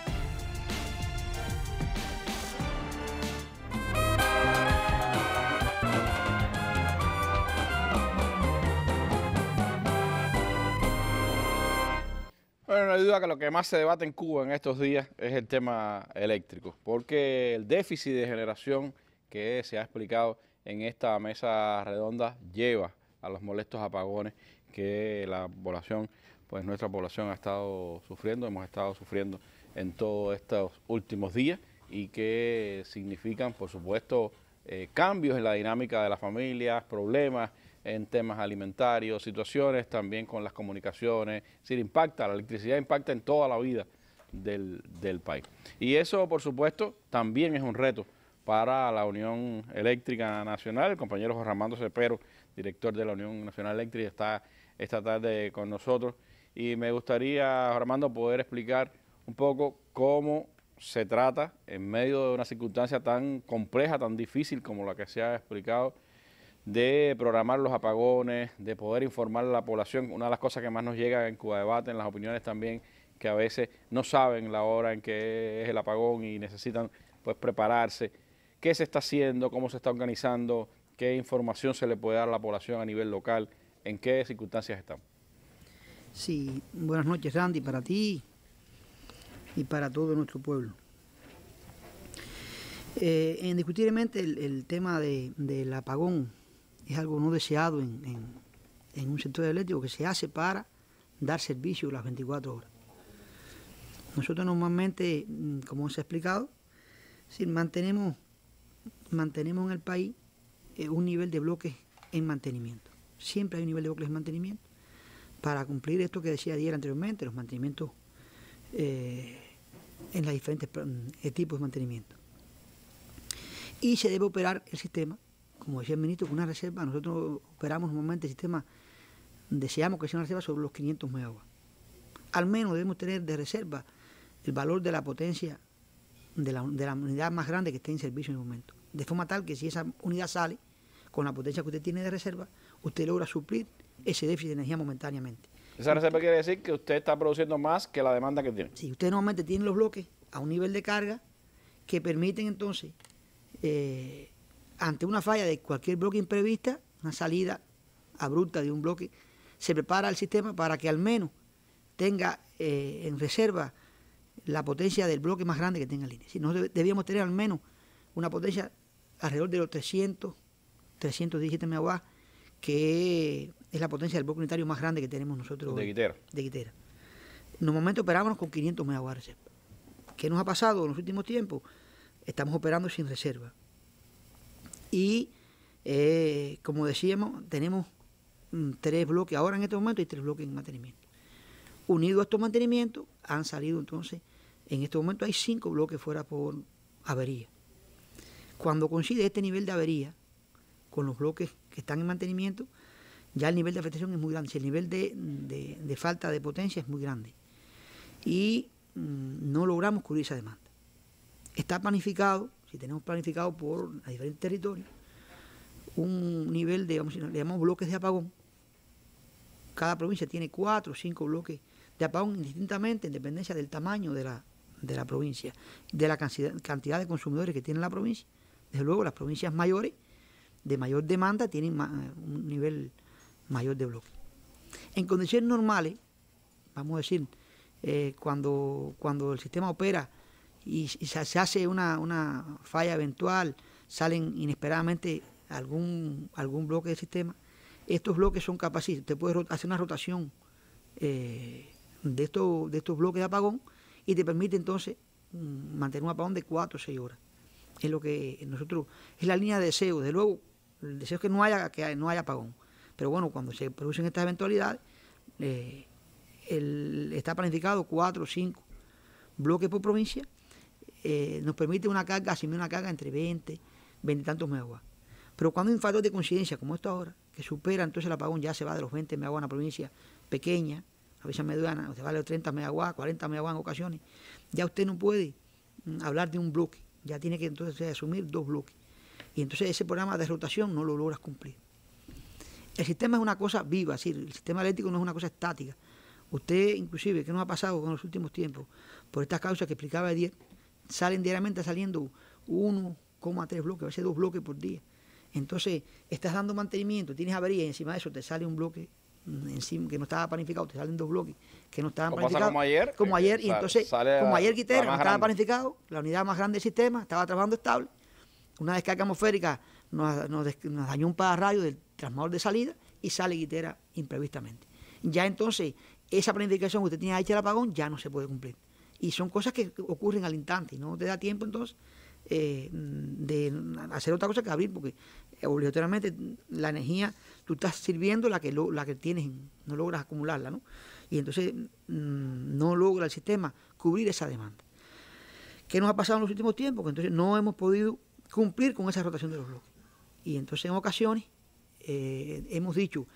Bueno, no hay duda que lo que más se debate en Cuba en estos días es el tema eléctrico, porque el déficit de generación que se ha explicado en esta mesa redonda lleva a los molestos apagones que la población, pues nuestra población ha estado sufriendo, hemos estado sufriendo en todos estos últimos días y que significan, por supuesto, eh, cambios en la dinámica de las familias, problemas en temas alimentarios, situaciones también con las comunicaciones, es impacta, la electricidad impacta en toda la vida del, país. Y eso, por supuesto, también es un reto para la Unión Eléctrica Nacional. El compañero José Armando Cepero, director de la Unión Nacional Eléctrica, está esta tarde con nosotros. Y me gustaría, José Armando, poder explicar un poco cómo se trata, en medio de una circunstancia tan compleja, tan difícil como la que se ha explicado, de programar los apagones, de poder informar a la población. Una de las cosas que más nos llega en Cuba Debate, en las opiniones también, que a veces no saben la hora en que es el apagón y necesitan pues prepararse. ¿Qué se está haciendo? ¿Cómo se está organizando? ¿Qué información se le puede dar a la población a nivel local? ¿En qué circunstancias estamos? Sí, buenas noches Randy, para ti y para todo nuestro pueblo. Eh, indiscutiblemente el, tema del apagón es algo no deseado en, un sector eléctrico que se hace para dar servicio las 24 horas. Nosotros normalmente, mm, como se ha explicado, mantenemos, mantenemos en el país eh, un nivel de bloques en mantenimiento. Siempre hay un nivel de bloques en mantenimiento para cumplir esto que decía ayer anteriormente, los mantenimientos eh, en los diferentes mm, eh, tipos de mantenimiento. Y se debe operar el sistema como decía el ministro, con una reserva, nosotros operamos normalmente el sistema, deseamos que sea una reserva sobre los 500 megawatts. Al menos debemos tener de reserva el valor de la potencia de la, unidad más grande que esté en servicio en el momento. De forma tal que si esa unidad sale con la potencia que usted tiene de reserva, usted logra suplir ese déficit de energía momentáneamente. Esa reserva quiere decir que usted está produciendo más que la demanda que tiene. Sí, usted normalmente tiene los bloques a un nivel de carga que permiten entonces eh, ante una falla de cualquier bloque imprevista, una salida abrupta de un bloque, se prepara el sistema para que al menos tenga eh, en reserva la potencia del bloque más grande que tenga línea. Si no, debíamos tener al menos una potencia alrededor de los 300, 317 MW, que es la potencia del bloque unitario más grande que tenemos nosotros. De hoy, Quitera. De Quitera. Normalmente operábamos con 500 MW ¿Qué nos ha pasado en los últimos tiempos? Estamos operando sin reserva. Y, eh, como decíamos, tenemos mm, tres bloques, ahora en este momento y tres bloques en mantenimiento. unidos a estos mantenimientos, han salido entonces, en este momento hay cinco bloques fuera por avería. Cuando coincide este nivel de avería con los bloques que están en mantenimiento, ya el nivel de afectación es muy grande, el nivel de, falta de potencia es muy grande. Y mm, no logramos cubrir esa demanda. Está planificado si tenemos planificado por diferentes territorios un nivel de, vamos, le llamamos bloques de apagón. Cada provincia tiene cuatro o cinco bloques de apagón indistintamente en dependencia del tamaño de la, provincia, de la cantidad, de consumidores que tiene la provincia. Desde luego las provincias mayores, de mayor demanda, tienen un nivel mayor de bloques. En condiciones normales, vamos a decir, eh, cuando, cuando el sistema opera y, y se hace una, falla eventual, salen inesperadamente algún, algún bloque del sistema, estos bloques son capaces, te puedes hacer una rotación eh, de, estos, de estos bloques de apagón y te permite entonces mm, mantener un apagón de 4 o 6 horas. Es lo que nosotros, es la línea de deseo, de luego, el deseo es que no haya, que no haya apagón. Pero bueno, cuando se producen estas eventualidades, eh, está planificado 4 o 5 bloques por provincia eh, nos permite una carga, asumir una carga entre 20, 20 y tantos megawatts. Pero cuando hay un factor de conciencia como esto ahora, que supera, entonces el apagón ya se va de los 20 megawatts a una provincia pequeña, a veces mediana, o se vale los 30 megawatts, 40 megawatts en ocasiones, ya usted no puede mm, hablar de un bloque, ya tiene que entonces asumir dos bloques. Y entonces ese programa de rotación no lo logras cumplir. El sistema es una cosa viva, es el sistema eléctrico no es una cosa estática. Usted, inclusive, ¿qué nos ha pasado con los últimos tiempos? Por estas causas que explicaba 10 salen diariamente saliendo 1,3 bloques, a veces dos bloques por día. Entonces, estás dando mantenimiento, tienes avería y encima de eso te sale un bloque mm, encima que no estaba planificado, te salen dos bloques que no estaban planificados. como ayer. Como ayer, y entonces, como ayer Guitera no estaba planificado, la unidad más grande del sistema, estaba trabajando estable. Una descarga atmosférica nos, nos, nos dañó un pararrayo del transmador de salida y sale Guitera imprevistamente. Ya entonces, esa planificación que usted tenía hecha el apagón ya no se puede cumplir. Y son cosas que ocurren al instante, no te da tiempo entonces eh, mm, de hacer otra cosa que abrir, porque eh, obligatoriamente la energía tú estás sirviendo la que, la que tienes, no logras acumularla, ¿no? Y entonces mm, no logra el sistema cubrir esa demanda. ¿Qué nos ha pasado en los últimos tiempos? Que entonces no hemos podido cumplir con esa rotación de los bloques. Y entonces en ocasiones eh, hemos dicho,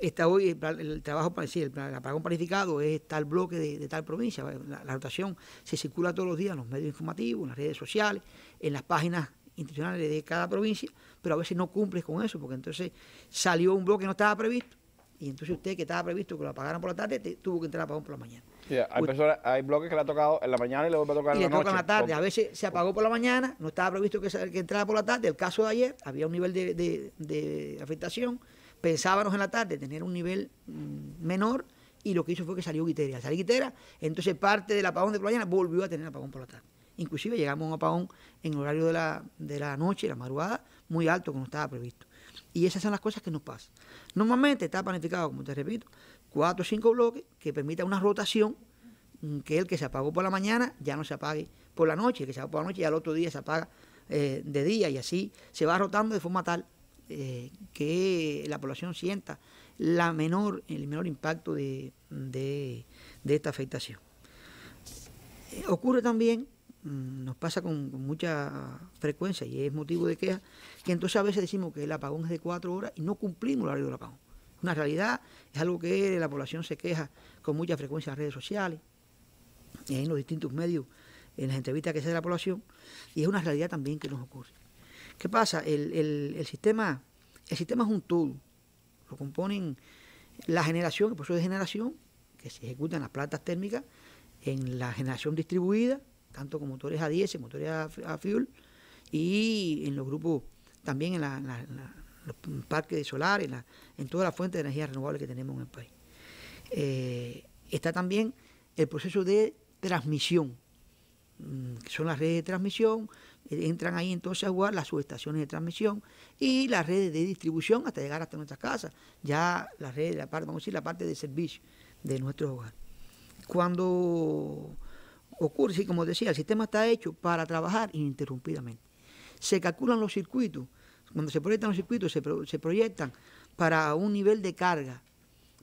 está hoy el, trabajo, para el, el, apagón planificado es tal bloque de, tal provincia. La, rotación se circula todos los días en los medios informativos, en las redes sociales, en las páginas institucionales de cada provincia, pero a veces no cumples con eso, porque entonces salió un bloque que no estaba previsto, y entonces usted que estaba previsto que lo apagaran por la tarde, tuvo que entrar al apagón por la mañana. hay, personas, bloques que le ha tocado en la mañana y le vuelve a tocar en la noche. tarde. A veces se apagó por la mañana, no estaba previsto que, que entrara por la tarde. El caso de ayer, había un nivel de afectación pensábamos en la tarde tener un nivel mm, menor y lo que hizo fue que salió Guitera. Salió Guitera, entonces parte del apagón de por volvió a tener apagón por la tarde. Inclusive llegamos a un apagón en horario de la, de la noche, la madrugada, muy alto como estaba previsto. Y esas son las cosas que nos pasan. Normalmente está planificado, como te repito, cuatro o cinco bloques que permita una rotación mm, que el que se apagó por la mañana ya no se apague por la noche, que se apagó por la noche y al otro día se apaga eh, de día y así se va rotando de forma tal eh, que la población sienta la menor, el menor impacto de, esta afectación. Eh, ocurre también, mm, nos pasa con, mucha frecuencia y es motivo de queja, que entonces a veces decimos que el apagón es de cuatro horas y no cumplimos el horario del apagón. Una realidad, es algo que la población se queja con mucha frecuencia en redes sociales, en los distintos medios, en las entrevistas que se de la población, y es una realidad también que nos ocurre. ¿Qué pasa? El, sistema, el sistema es un todo. Lo componen la generación, el proceso de generación, que se ejecuta en las plantas térmicas, en la generación distribuida, tanto con motores a 10 motores a, fuel, y en los grupos, también en, los parques de solar, en, todas las fuentes de energía renovable que tenemos en el país. Eh, está también el proceso de transmisión, mm, que son las redes de transmisión, eh, entran ahí entonces a jugar las subestaciones de transmisión y las redes de distribución hasta llegar hasta nuestras casas, ya las redes, la parte, vamos a decir, la parte de servicio de nuestro hogar. Cuando ocurre, como decía, el sistema está hecho para trabajar ininterrumpidamente. Se calculan los circuitos, cuando se proyectan los circuitos se, proyectan para un nivel de carga,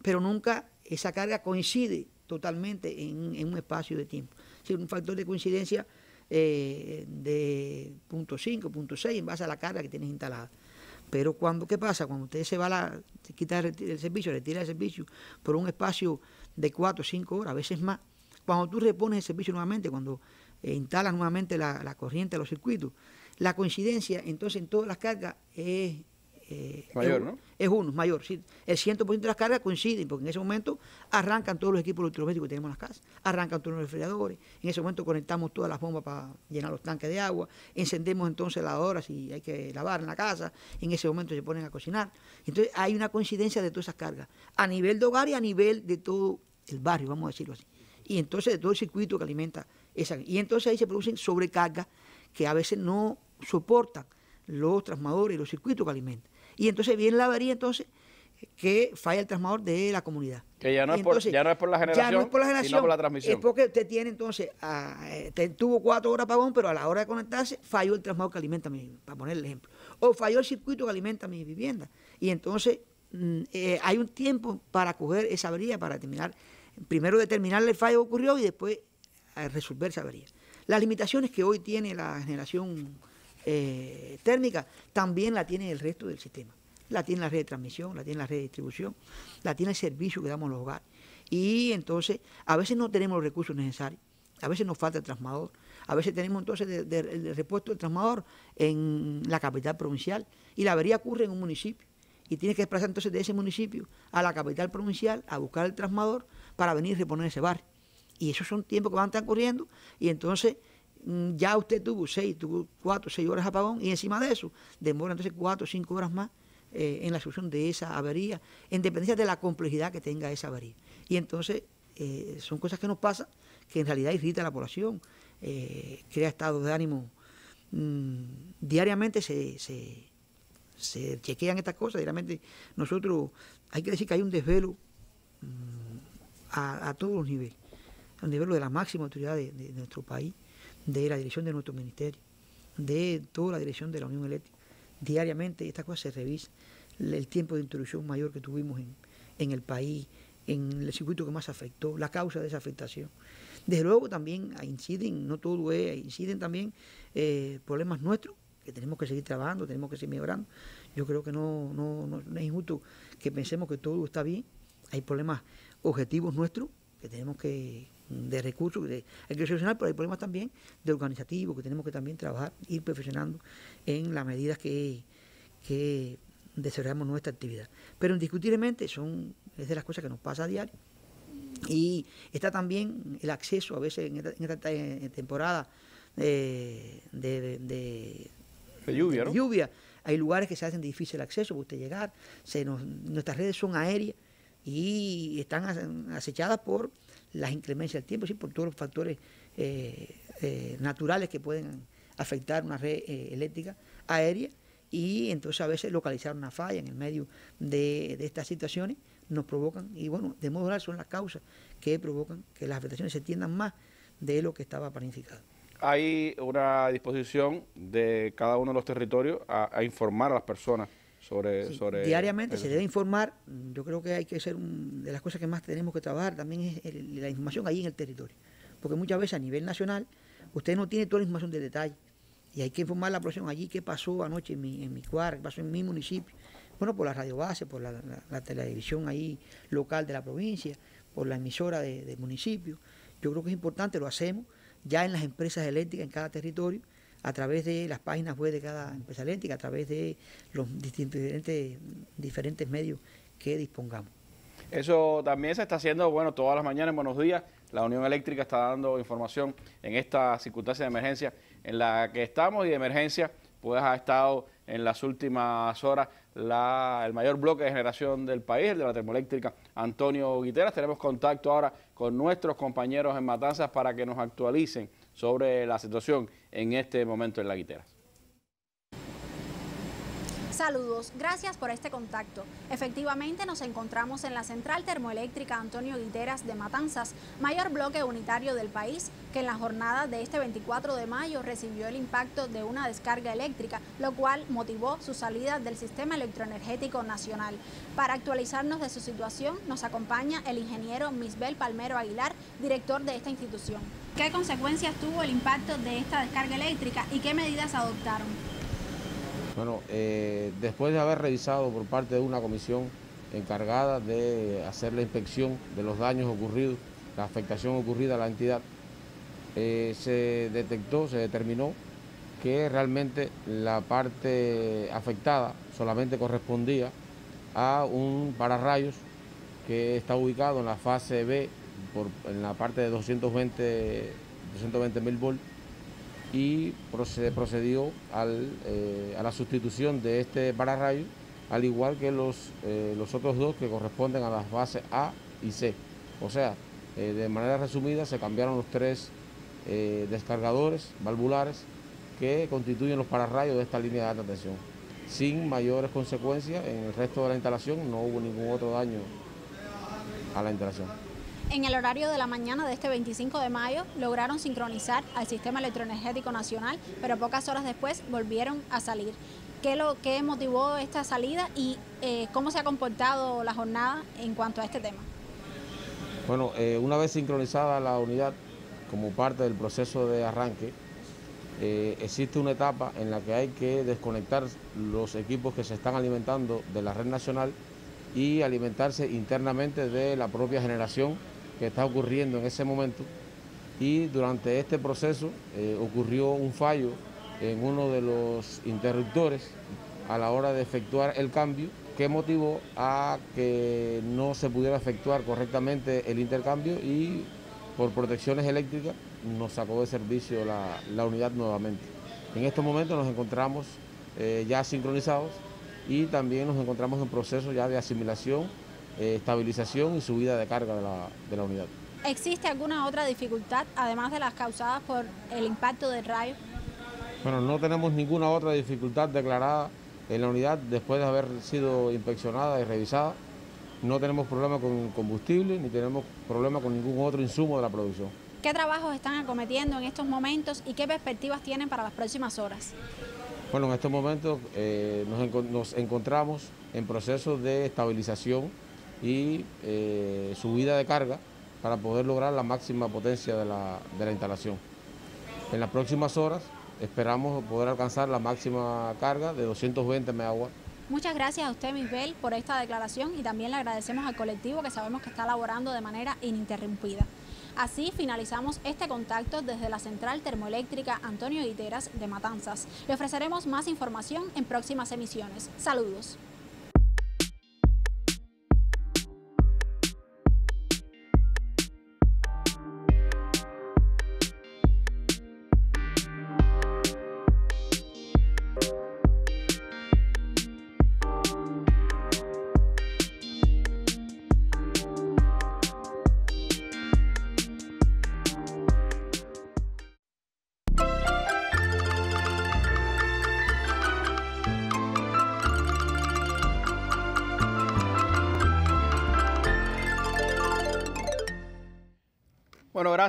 pero nunca esa carga coincide totalmente en, en un espacio de tiempo. Es un factor de coincidencia eh, de punto 5, 6, en base a la carga que tienes instalada. Pero cuando, ¿qué pasa? Cuando usted se va a quitar el servicio, retira el servicio por un espacio de 4 o 5 horas, a veces más, cuando tú repones el servicio nuevamente, cuando eh, instalas nuevamente la, corriente los circuitos, la coincidencia entonces en todas las cargas es eh, mayor, es, ¿no? Es uno, mayor. Sí. El 100% de las cargas coinciden, porque en ese momento arrancan todos los equipos electrodomésticos que tenemos en las casas, arrancan todos los refrigeradores, en ese momento conectamos todas las bombas para llenar los tanques de agua, encendemos entonces lavadoras y hay que lavar en la casa, en ese momento se ponen a cocinar. Entonces hay una coincidencia de todas esas cargas, a nivel de hogar y a nivel de todo el barrio, vamos a decirlo así. Y entonces de todo el circuito que alimenta esa. Y entonces ahí se producen sobrecargas que a veces no soportan los transmadores y los circuitos que alimentan. Y entonces viene la avería entonces que falla el transmador de la comunidad. Que ya no, es, por, ya no es por la generación, es sino por la transmisión. Es porque usted tiene entonces, ah, eh, tuvo cuatro horas apagón, pero a la hora de conectarse falló el transmador que alimenta mi para poner el ejemplo. O falló el circuito que alimenta mi vivienda. Y entonces mm, eh, hay un tiempo para coger esa avería, para terminar. primero determinarle el fallo que ocurrió y después eh, resolver esa avería. Las limitaciones que hoy tiene la generación eh, térmica, también la tiene el resto del sistema. La tiene la red de transmisión, la tiene la red de distribución, la tiene el servicio que damos los hogares. Y entonces, a veces no tenemos los recursos necesarios, a veces nos falta el transmador, a veces tenemos entonces el repuesto del transmador en la capital provincial y la avería ocurre en un municipio y tienes que desplazar entonces de ese municipio a la capital provincial a buscar el transmador para venir y reponer ese barrio. Y esos son tiempos que van corriendo y entonces Mm, ya usted tuvo seis, tuvo cuatro, seis horas apagón y encima de eso demora entonces cuatro o cinco horas más eh, en la solución de esa avería, en dependencia de la complejidad que tenga esa avería. Y entonces eh, son cosas que nos pasan que en realidad irrita a la población, eh, crea estados de ánimo. Mm, diariamente se, chequean estas cosas, diariamente nosotros, hay que decir que hay un desvelo mm, a, todos los niveles, un nivel de la máxima autoridad de nuestro país de la dirección de nuestro ministerio, de toda la dirección de la Unión Eléctrica. Diariamente esta cosa se revisa. El tiempo de introducción mayor que tuvimos en, el país, en el circuito que más afectó, la causa de esa afectación. Desde luego también inciden, no todo es, inciden también eh, problemas nuestros que tenemos que seguir trabajando, tenemos que seguir mejorando. Yo creo que no, no, no es injusto que pensemos que todo está bien. Hay problemas objetivos nuestros que tenemos que, de recursos, de, hay que solucionar, pero hay problemas también de organizativo que tenemos que también trabajar, ir perfeccionando en las medidas que, que desarrollamos nuestra actividad. Pero indiscutiblemente son, es de las cosas que nos pasa a diario. Y está también el acceso, a veces en esta, temporada eh, de, lluvia, lluvia, hay lugares que se hacen difícil el acceso para usted llegar. Se nuestras redes son aéreas y están acechadas por las inclemencias del tiempo, sí, por todos los factores eh, eh, naturales que pueden afectar una red eh, eléctrica aérea y entonces a veces localizar una falla en el medio de, estas situaciones nos provocan, y bueno, de modo general son las causas que provocan que las afectaciones se tiendan más de lo que estaba planificado. Hay una disposición de cada uno de los territorios a informar a las personas diariamente se debe informar yo creo que hay que ser de las cosas que más tenemos que trabajar también es la información ahí en el territorio porque muchas veces a nivel nacional usted no tiene toda la información de detalle y hay que informar la población allí qué pasó anoche en mi, en mi cuadra, qué pasó en mi municipio. Bueno, por la radio base, por la, la, televisión ahí local de la provincia, por la emisora de, del municipio. Yo creo que es importante, lo hacemos ya en las empresas eléctricas en cada territorio a través de las páginas web de cada empresa eléctrica, a través de los diferentes, diferentes medios que dispongamos. Eso también se está haciendo, bueno, todas las mañanas, buenos días. La Unión Eléctrica está dando información en esta circunstancia de emergencia en la que estamos y de emergencia, pues ha estado en las últimas horas el mayor bloque de generación del país, el de la termoeléctrica Antonio Guiteras. Tenemos contacto ahora con nuestros compañeros en Matanzas para que nos actualicen sobre la situación en este momento en la guitarra. Saludos, gracias por este contacto. Efectivamente nos encontramos en la central termoeléctrica Antonio Guiteras de Matanzas, mayor bloque unitario del país, que en la jornada de este 24 de mayo recibió el impacto de una descarga eléctrica, lo cual motivó su salida del sistema electroenergético nacional. Para actualizarnos de su situación nos acompaña el ingeniero Misbel Palmero Aguilar, director de esta institución. ¿Qué consecuencias tuvo el impacto de esta descarga eléctrica y qué medidas adoptaron? Bueno, eh, después de haber revisado por parte de una comisión encargada de hacer la inspección de los daños ocurridos, la afectación ocurrida a la entidad, eh, se detectó, se determinó que realmente la parte afectada solamente correspondía a un pararrayos que está ubicado en la fase B, en la parte de 220 mil volts, y procede, procedió eh, a la sustitución de este pararrayo, al igual que los, eh, los otros dos que corresponden a las bases A y C. O sea, eh, de manera resumida, se cambiaron los tres descargadores valvulares que constituyen los pararrayos de esta línea de alta tensión. Sin mayores consecuencias, en el resto de la instalación no hubo ningún otro daño a la instalación en el horario de la mañana de este 25 de mayo lograron sincronizar al sistema electroenergético nacional, pero pocas horas después volvieron a salir. ¿Qué, lo, qué motivó esta salida y eh, cómo se ha comportado la jornada en cuanto a este tema? Bueno, eh, una vez sincronizada la unidad como parte del proceso de arranque, eh, existe una etapa en la que hay que desconectar los equipos que se están alimentando de la red nacional y alimentarse internamente de la propia generación que está ocurriendo en ese momento y durante este proceso eh, ocurrió un fallo en uno de los interruptores a la hora de efectuar el cambio que motivó a que no se pudiera efectuar correctamente el intercambio y por protecciones eléctricas nos sacó de servicio la, unidad nuevamente. En estos momentos nos encontramos eh, ya sincronizados y también nos encontramos en proceso ya de asimilación eh, estabilización y subida de carga de la, unidad. ¿Existe alguna otra dificultad, además de las causadas por el impacto del rayo? Bueno, no tenemos ninguna otra dificultad declarada en la unidad después de haber sido inspeccionada y revisada. No tenemos problema con combustible ni tenemos problema con ningún otro insumo de la producción. ¿Qué trabajos están acometiendo en estos momentos y qué perspectivas tienen para las próximas horas? Bueno, en estos momentos eh, nos, nos encontramos en proceso de estabilización y eh, subida de carga para poder lograr la máxima potencia de la, instalación. En las próximas horas esperamos poder alcanzar la máxima carga de 220 megawatts. Muchas gracias a usted, Misbel, por esta declaración y también le agradecemos al colectivo que sabemos que está laborando de manera ininterrumpida. Así finalizamos este contacto desde la central termoeléctrica Antonio Guiteras de Matanzas. Le ofreceremos más información en próximas emisiones. Saludos.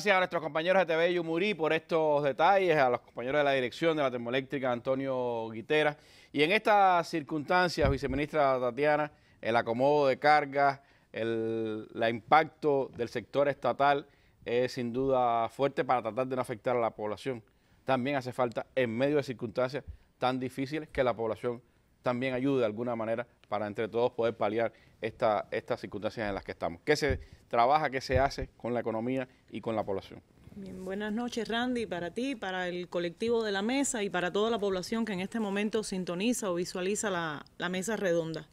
Gracias a nuestros compañeros de TV Yumurí por estos detalles, a los compañeros de la dirección de la termoeléctrica Antonio Guitera. Y en estas circunstancias, viceministra Tatiana, el acomodo de cargas, el impacto del sector estatal es sin duda fuerte para tratar de no afectar a la población. También hace falta, en medio de circunstancias tan difíciles, que la población también ayude de alguna manera para entre todos poder paliar esta, estas circunstancias en las que estamos. ¿Qué se trabaja, qué se hace con la economía y con la población? buenas noches Randy, para ti, para el colectivo de la mesa y para toda la población que en este momento sintoniza o visualiza la, mesa redonda.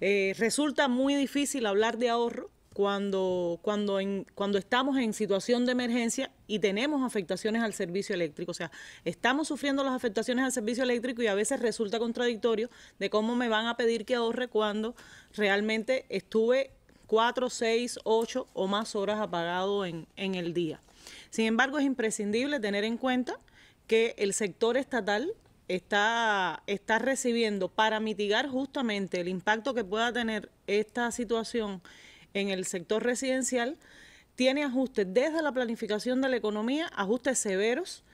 Eh, resulta muy difícil hablar de ahorro cuando, cuando, en, cuando estamos en situación de emergencia y tenemos afectaciones al servicio eléctrico. O sea, estamos sufriendo las afectaciones al servicio eléctrico y a veces resulta contradictorio de cómo me van a pedir que ahorre cuando realmente estuve cuatro, seis, ocho o más horas apagado en, el día. Sin embargo, es imprescindible tener en cuenta que el sector estatal está, está recibiendo para mitigar justamente el impacto que pueda tener esta situación en el sector residencial, tiene ajustes desde la planificación de la economía, ajustes severos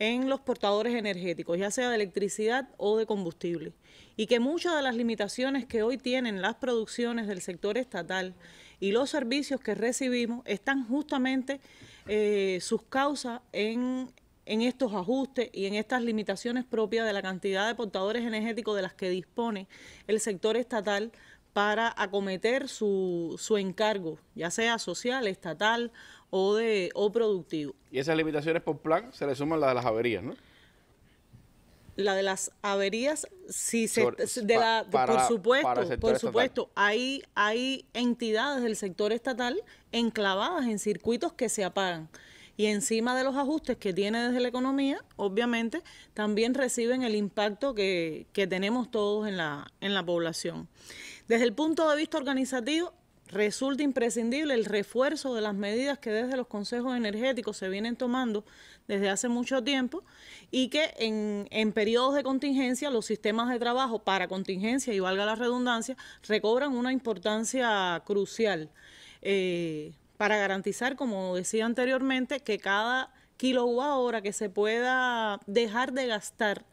en los portadores energéticos, ya sea de electricidad o de combustible, y que muchas de las limitaciones que hoy tienen las producciones del sector estatal y los servicios que recibimos están justamente eh, sus causas en estos ajustes y en estas limitaciones propias de la cantidad de portadores energéticos de las que dispone el sector estatal para acometer su, su encargo, ya sea social, estatal o, de, o productivo. Y esas limitaciones por plan se le suman las de las averías, ¿no? La de las averías, sí, se, por supuesto, por supuesto, hay, entidades del sector estatal enclavadas en circuitos que se apagan y encima de los ajustes que tiene desde la economía, obviamente también reciben el impacto que, tenemos todos en la, en la población. Desde el punto de vista organizativo, resulta imprescindible el refuerzo de las medidas que desde los consejos energéticos se vienen tomando desde hace mucho tiempo y que en, periodos de contingencia los sistemas de trabajo para contingencia, y valga la redundancia, recobran una importancia crucial eh, para garantizar, como decía anteriormente, que cada kilowatt hora que se pueda dejar de gastar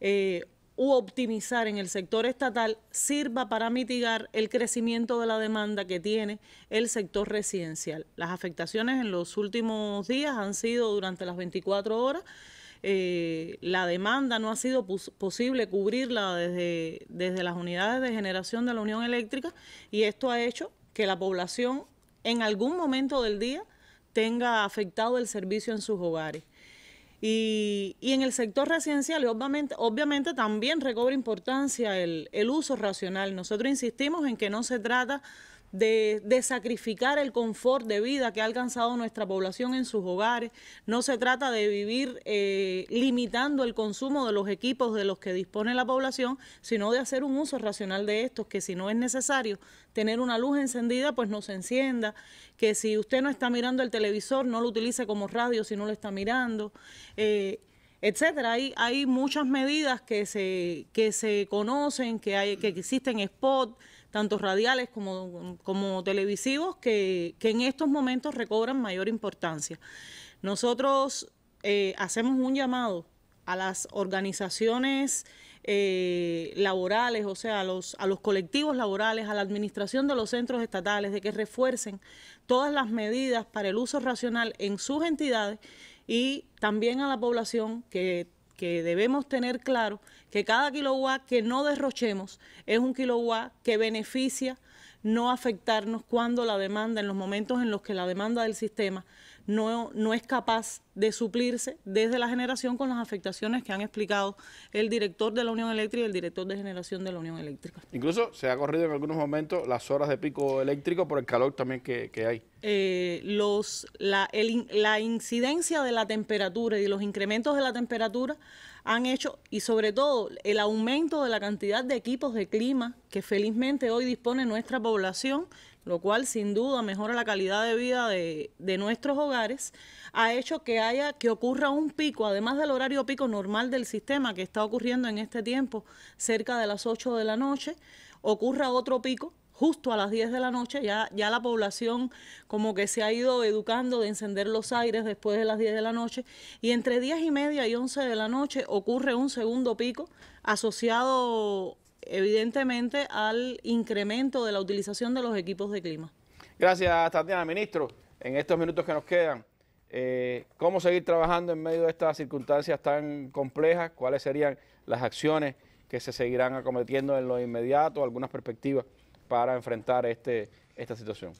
eh, u optimizar en el sector estatal sirva para mitigar el crecimiento de la demanda que tiene el sector residencial. Las afectaciones en los últimos días han sido durante las 24 horas. Eh, la demanda no ha sido posible cubrirla desde, desde las unidades de generación de la Unión Eléctrica y esto ha hecho que la población en algún momento del día tenga afectado el servicio en sus hogares. Y, en el sector residencial, obviamente, obviamente también recobra importancia el, el uso racional. Nosotros insistimos en que no se trata de, sacrificar el confort de vida que ha alcanzado nuestra población en sus hogares. No se trata de vivir eh, limitando el consumo de los equipos de los que dispone la población, sino de hacer un uso racional de estos, que si no es necesario tener una luz encendida, pues no se encienda, que si usted no está mirando el televisor, no lo utilice como radio si no lo está mirando. Eh, etcétera. Hay, hay muchas medidas que se, que se conocen, que, hay, que existen spot, tanto radiales como, televisivos, que, en estos momentos recobran mayor importancia. Nosotros eh, hacemos un llamado a las organizaciones eh, laborales, o sea, a los, colectivos laborales, a la administración de los centros estatales, de que refuercen todas las medidas para el uso racional en sus entidades y también a la población que, que debemos tener claro que cada kilowatt que no derrochemos es un kilowatt que beneficia no afectarnos cuando la demanda, en los momentos en los que la demanda del sistema no, es capaz de suplirse desde la generación con las afectaciones que han explicado el director de la Unión Eléctrica y el director de generación de la Unión Eléctrica. Incluso se ha corrido en algunos momentos las horas de pico eléctrico por el calor también que, hay. Eh, los, la, la incidencia de la temperatura y los incrementos de la temperatura han hecho, y sobre todo el aumento de la cantidad de equipos de clima que felizmente hoy dispone nuestra población, lo cual sin duda mejora la calidad de vida de, nuestros hogares, ha hecho que haya, que ocurra un pico, además del horario pico normal del sistema que está ocurriendo en este tiempo, cerca de las 8 de la noche, ocurra otro pico justo a las 10 de la noche, ya, ya la población como que se ha ido educando de encender los aires después de las 10 de la noche, y entre 10 y media y 11 de la noche ocurre un segundo pico asociado evidentemente al incremento de la utilización de los equipos de clima. Gracias, Tatiana. Ministro, en estos minutos que nos quedan, eh, ¿cómo seguir trabajando en medio de estas circunstancias tan complejas? ¿Cuáles serían las acciones que se seguirán acometiendo en lo inmediato? ¿Algunas perspectivas para enfrentar este, esta situación?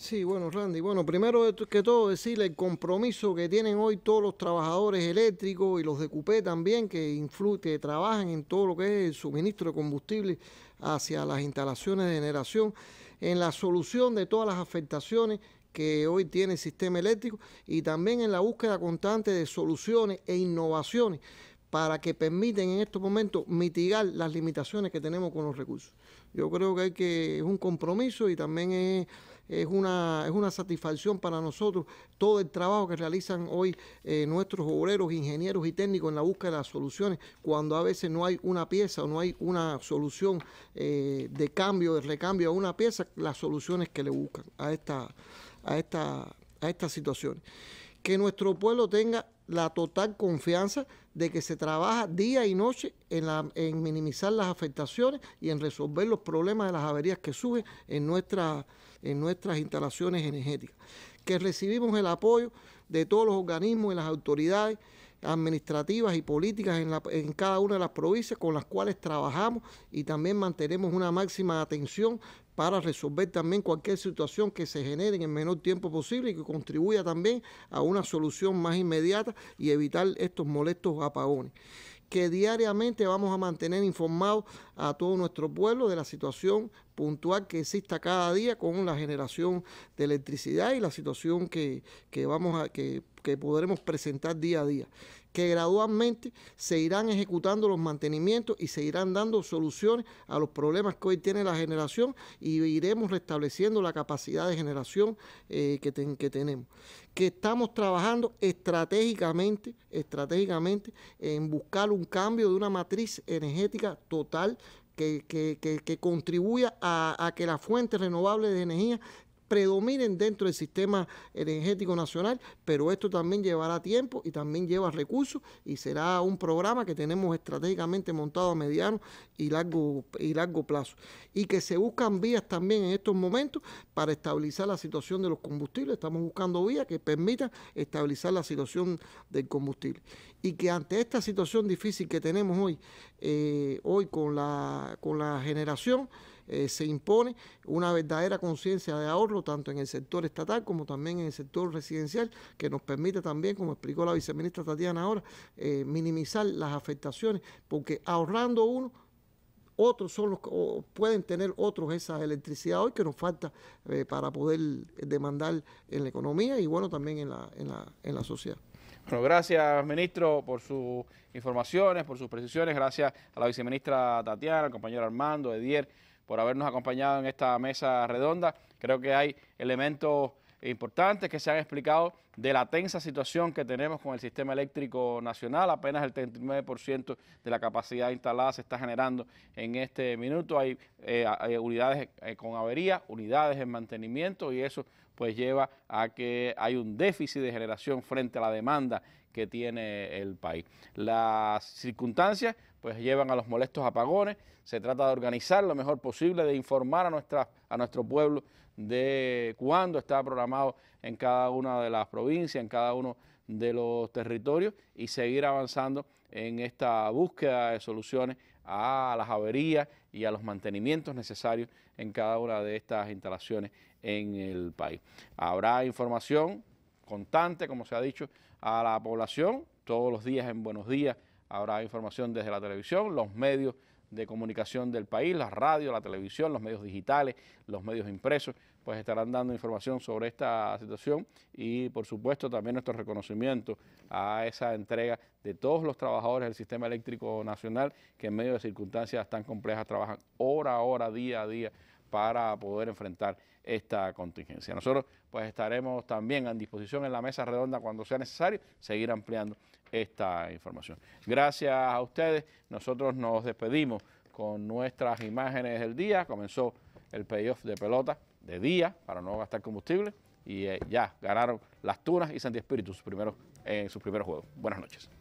Sí, bueno, Randy. Bueno, primero que todo decirle el compromiso que tienen hoy todos los trabajadores eléctricos y los de Cupé también, que, influye trabajan en todo lo que es el suministro de combustible hacia las instalaciones de generación, en la solución de todas las afectaciones que hoy tiene el sistema eléctrico y también en la búsqueda constante de soluciones e innovaciones para que permiten en estos momentos mitigar las limitaciones que tenemos con los recursos. Yo creo que hay que es un compromiso y también es es una, es una satisfacción para nosotros todo el trabajo que realizan hoy eh, nuestros obreros, ingenieros y técnicos en la búsqueda de las soluciones, cuando a veces no hay una pieza o no hay una solución eh, de cambio, de recambio a una pieza, las soluciones que le buscan a, esta, a, esta, a estas situaciones. Que nuestro pueblo tenga la total confianza de que se trabaja día y noche en, la, en minimizar las afectaciones y en resolver los problemas de las averías que surgen en, en nuestras instalaciones energéticas. Que recibimos el apoyo de todos los organismos y las autoridades administrativas y políticas en, cada una de las provincias con las cuales trabajamos y también mantenemos una máxima atención para resolver también cualquier situación que se genere en el menor tiempo posible y que contribuya también a una solución más inmediata y evitar estos molestos apagones que diariamente vamos a mantener informados a todo nuestro pueblo de la situación puntual que exista cada día con la generación de electricidad y la situación que, vamos a, podremos presentar día a día que gradualmente se irán ejecutando los mantenimientos y se irán dando soluciones a los problemas que hoy tiene la generación y iremos restableciendo la capacidad de generación eh, que, tenemos. Que estamos trabajando estratégicamente, estratégicamente en buscar un cambio de una matriz energética total que, contribuya a, a, que las fuentes renovables de energía predominen dentro del sistema energético nacional, pero esto también llevará tiempo y también lleva recursos y será un programa que tenemos estratégicamente montado a mediano y largo, y largo plazo. Y que se buscan vías también en estos momentos para estabilizar la situación de los combustibles. Estamos buscando vías que permitan estabilizar la situación del combustible. Y que ante esta situación difícil que tenemos hoy, eh, hoy con la, con la generación, eh, se impone una verdadera conciencia de ahorro, tanto en el sector estatal como también en el sector residencial, que nos permite también, como explicó la viceministra Tatiana ahora, eh, minimizar las afectaciones, porque ahorrando uno, otros son los pueden tener otros esa electricidad hoy que nos falta eh, para poder demandar en la economía y bueno también en la, en la sociedad. Bueno, gracias, ministro, por sus informaciones, por sus precisiones. Gracias a la viceministra Tatiana, al compañero Armando, Edier por habernos acompañado en esta mesa redonda. Creo que hay elementos importantes que se han explicado de la tensa situación que tenemos con el sistema eléctrico nacional. Apenas el 39% de la capacidad instalada se está generando en este minuto. Hay, eh, unidades eh, con avería, unidades en mantenimiento y eso pues lleva a que hay un déficit de generación frente a la demanda que tiene el país. Las circunstancias pues llevan a los molestos apagones, se trata de organizar lo mejor posible, de informar a, nuestra, a nuestro pueblo de cuándo está programado en cada una de las provincias, en cada uno de los territorios y seguir avanzando en esta búsqueda de soluciones a las averías y a los mantenimientos necesarios en cada una de estas instalaciones en el país. Habrá información constante, como se ha dicho, a la población. Todos los días en Buenos Días habrá información desde la televisión, los medios de comunicación del país, la radio, la televisión, los medios digitales, los medios impresos, pues estarán dando información sobre esta situación y por supuesto también nuestro reconocimiento a esa entrega de todos los trabajadores del sistema eléctrico nacional que en medio de circunstancias tan complejas trabajan hora a hora, día a día para poder enfrentar esta contingencia. Nosotros pues estaremos también a disposición en la mesa redonda cuando sea necesario seguir ampliando esta información. Gracias a ustedes, nosotros nos despedimos con nuestras imágenes del día, comenzó el payoff de pelota de día para no gastar combustible y eh, ya ganaron las Tunas y Santi Espíritu sus primeros, en sus primeros juegos. Buenas noches.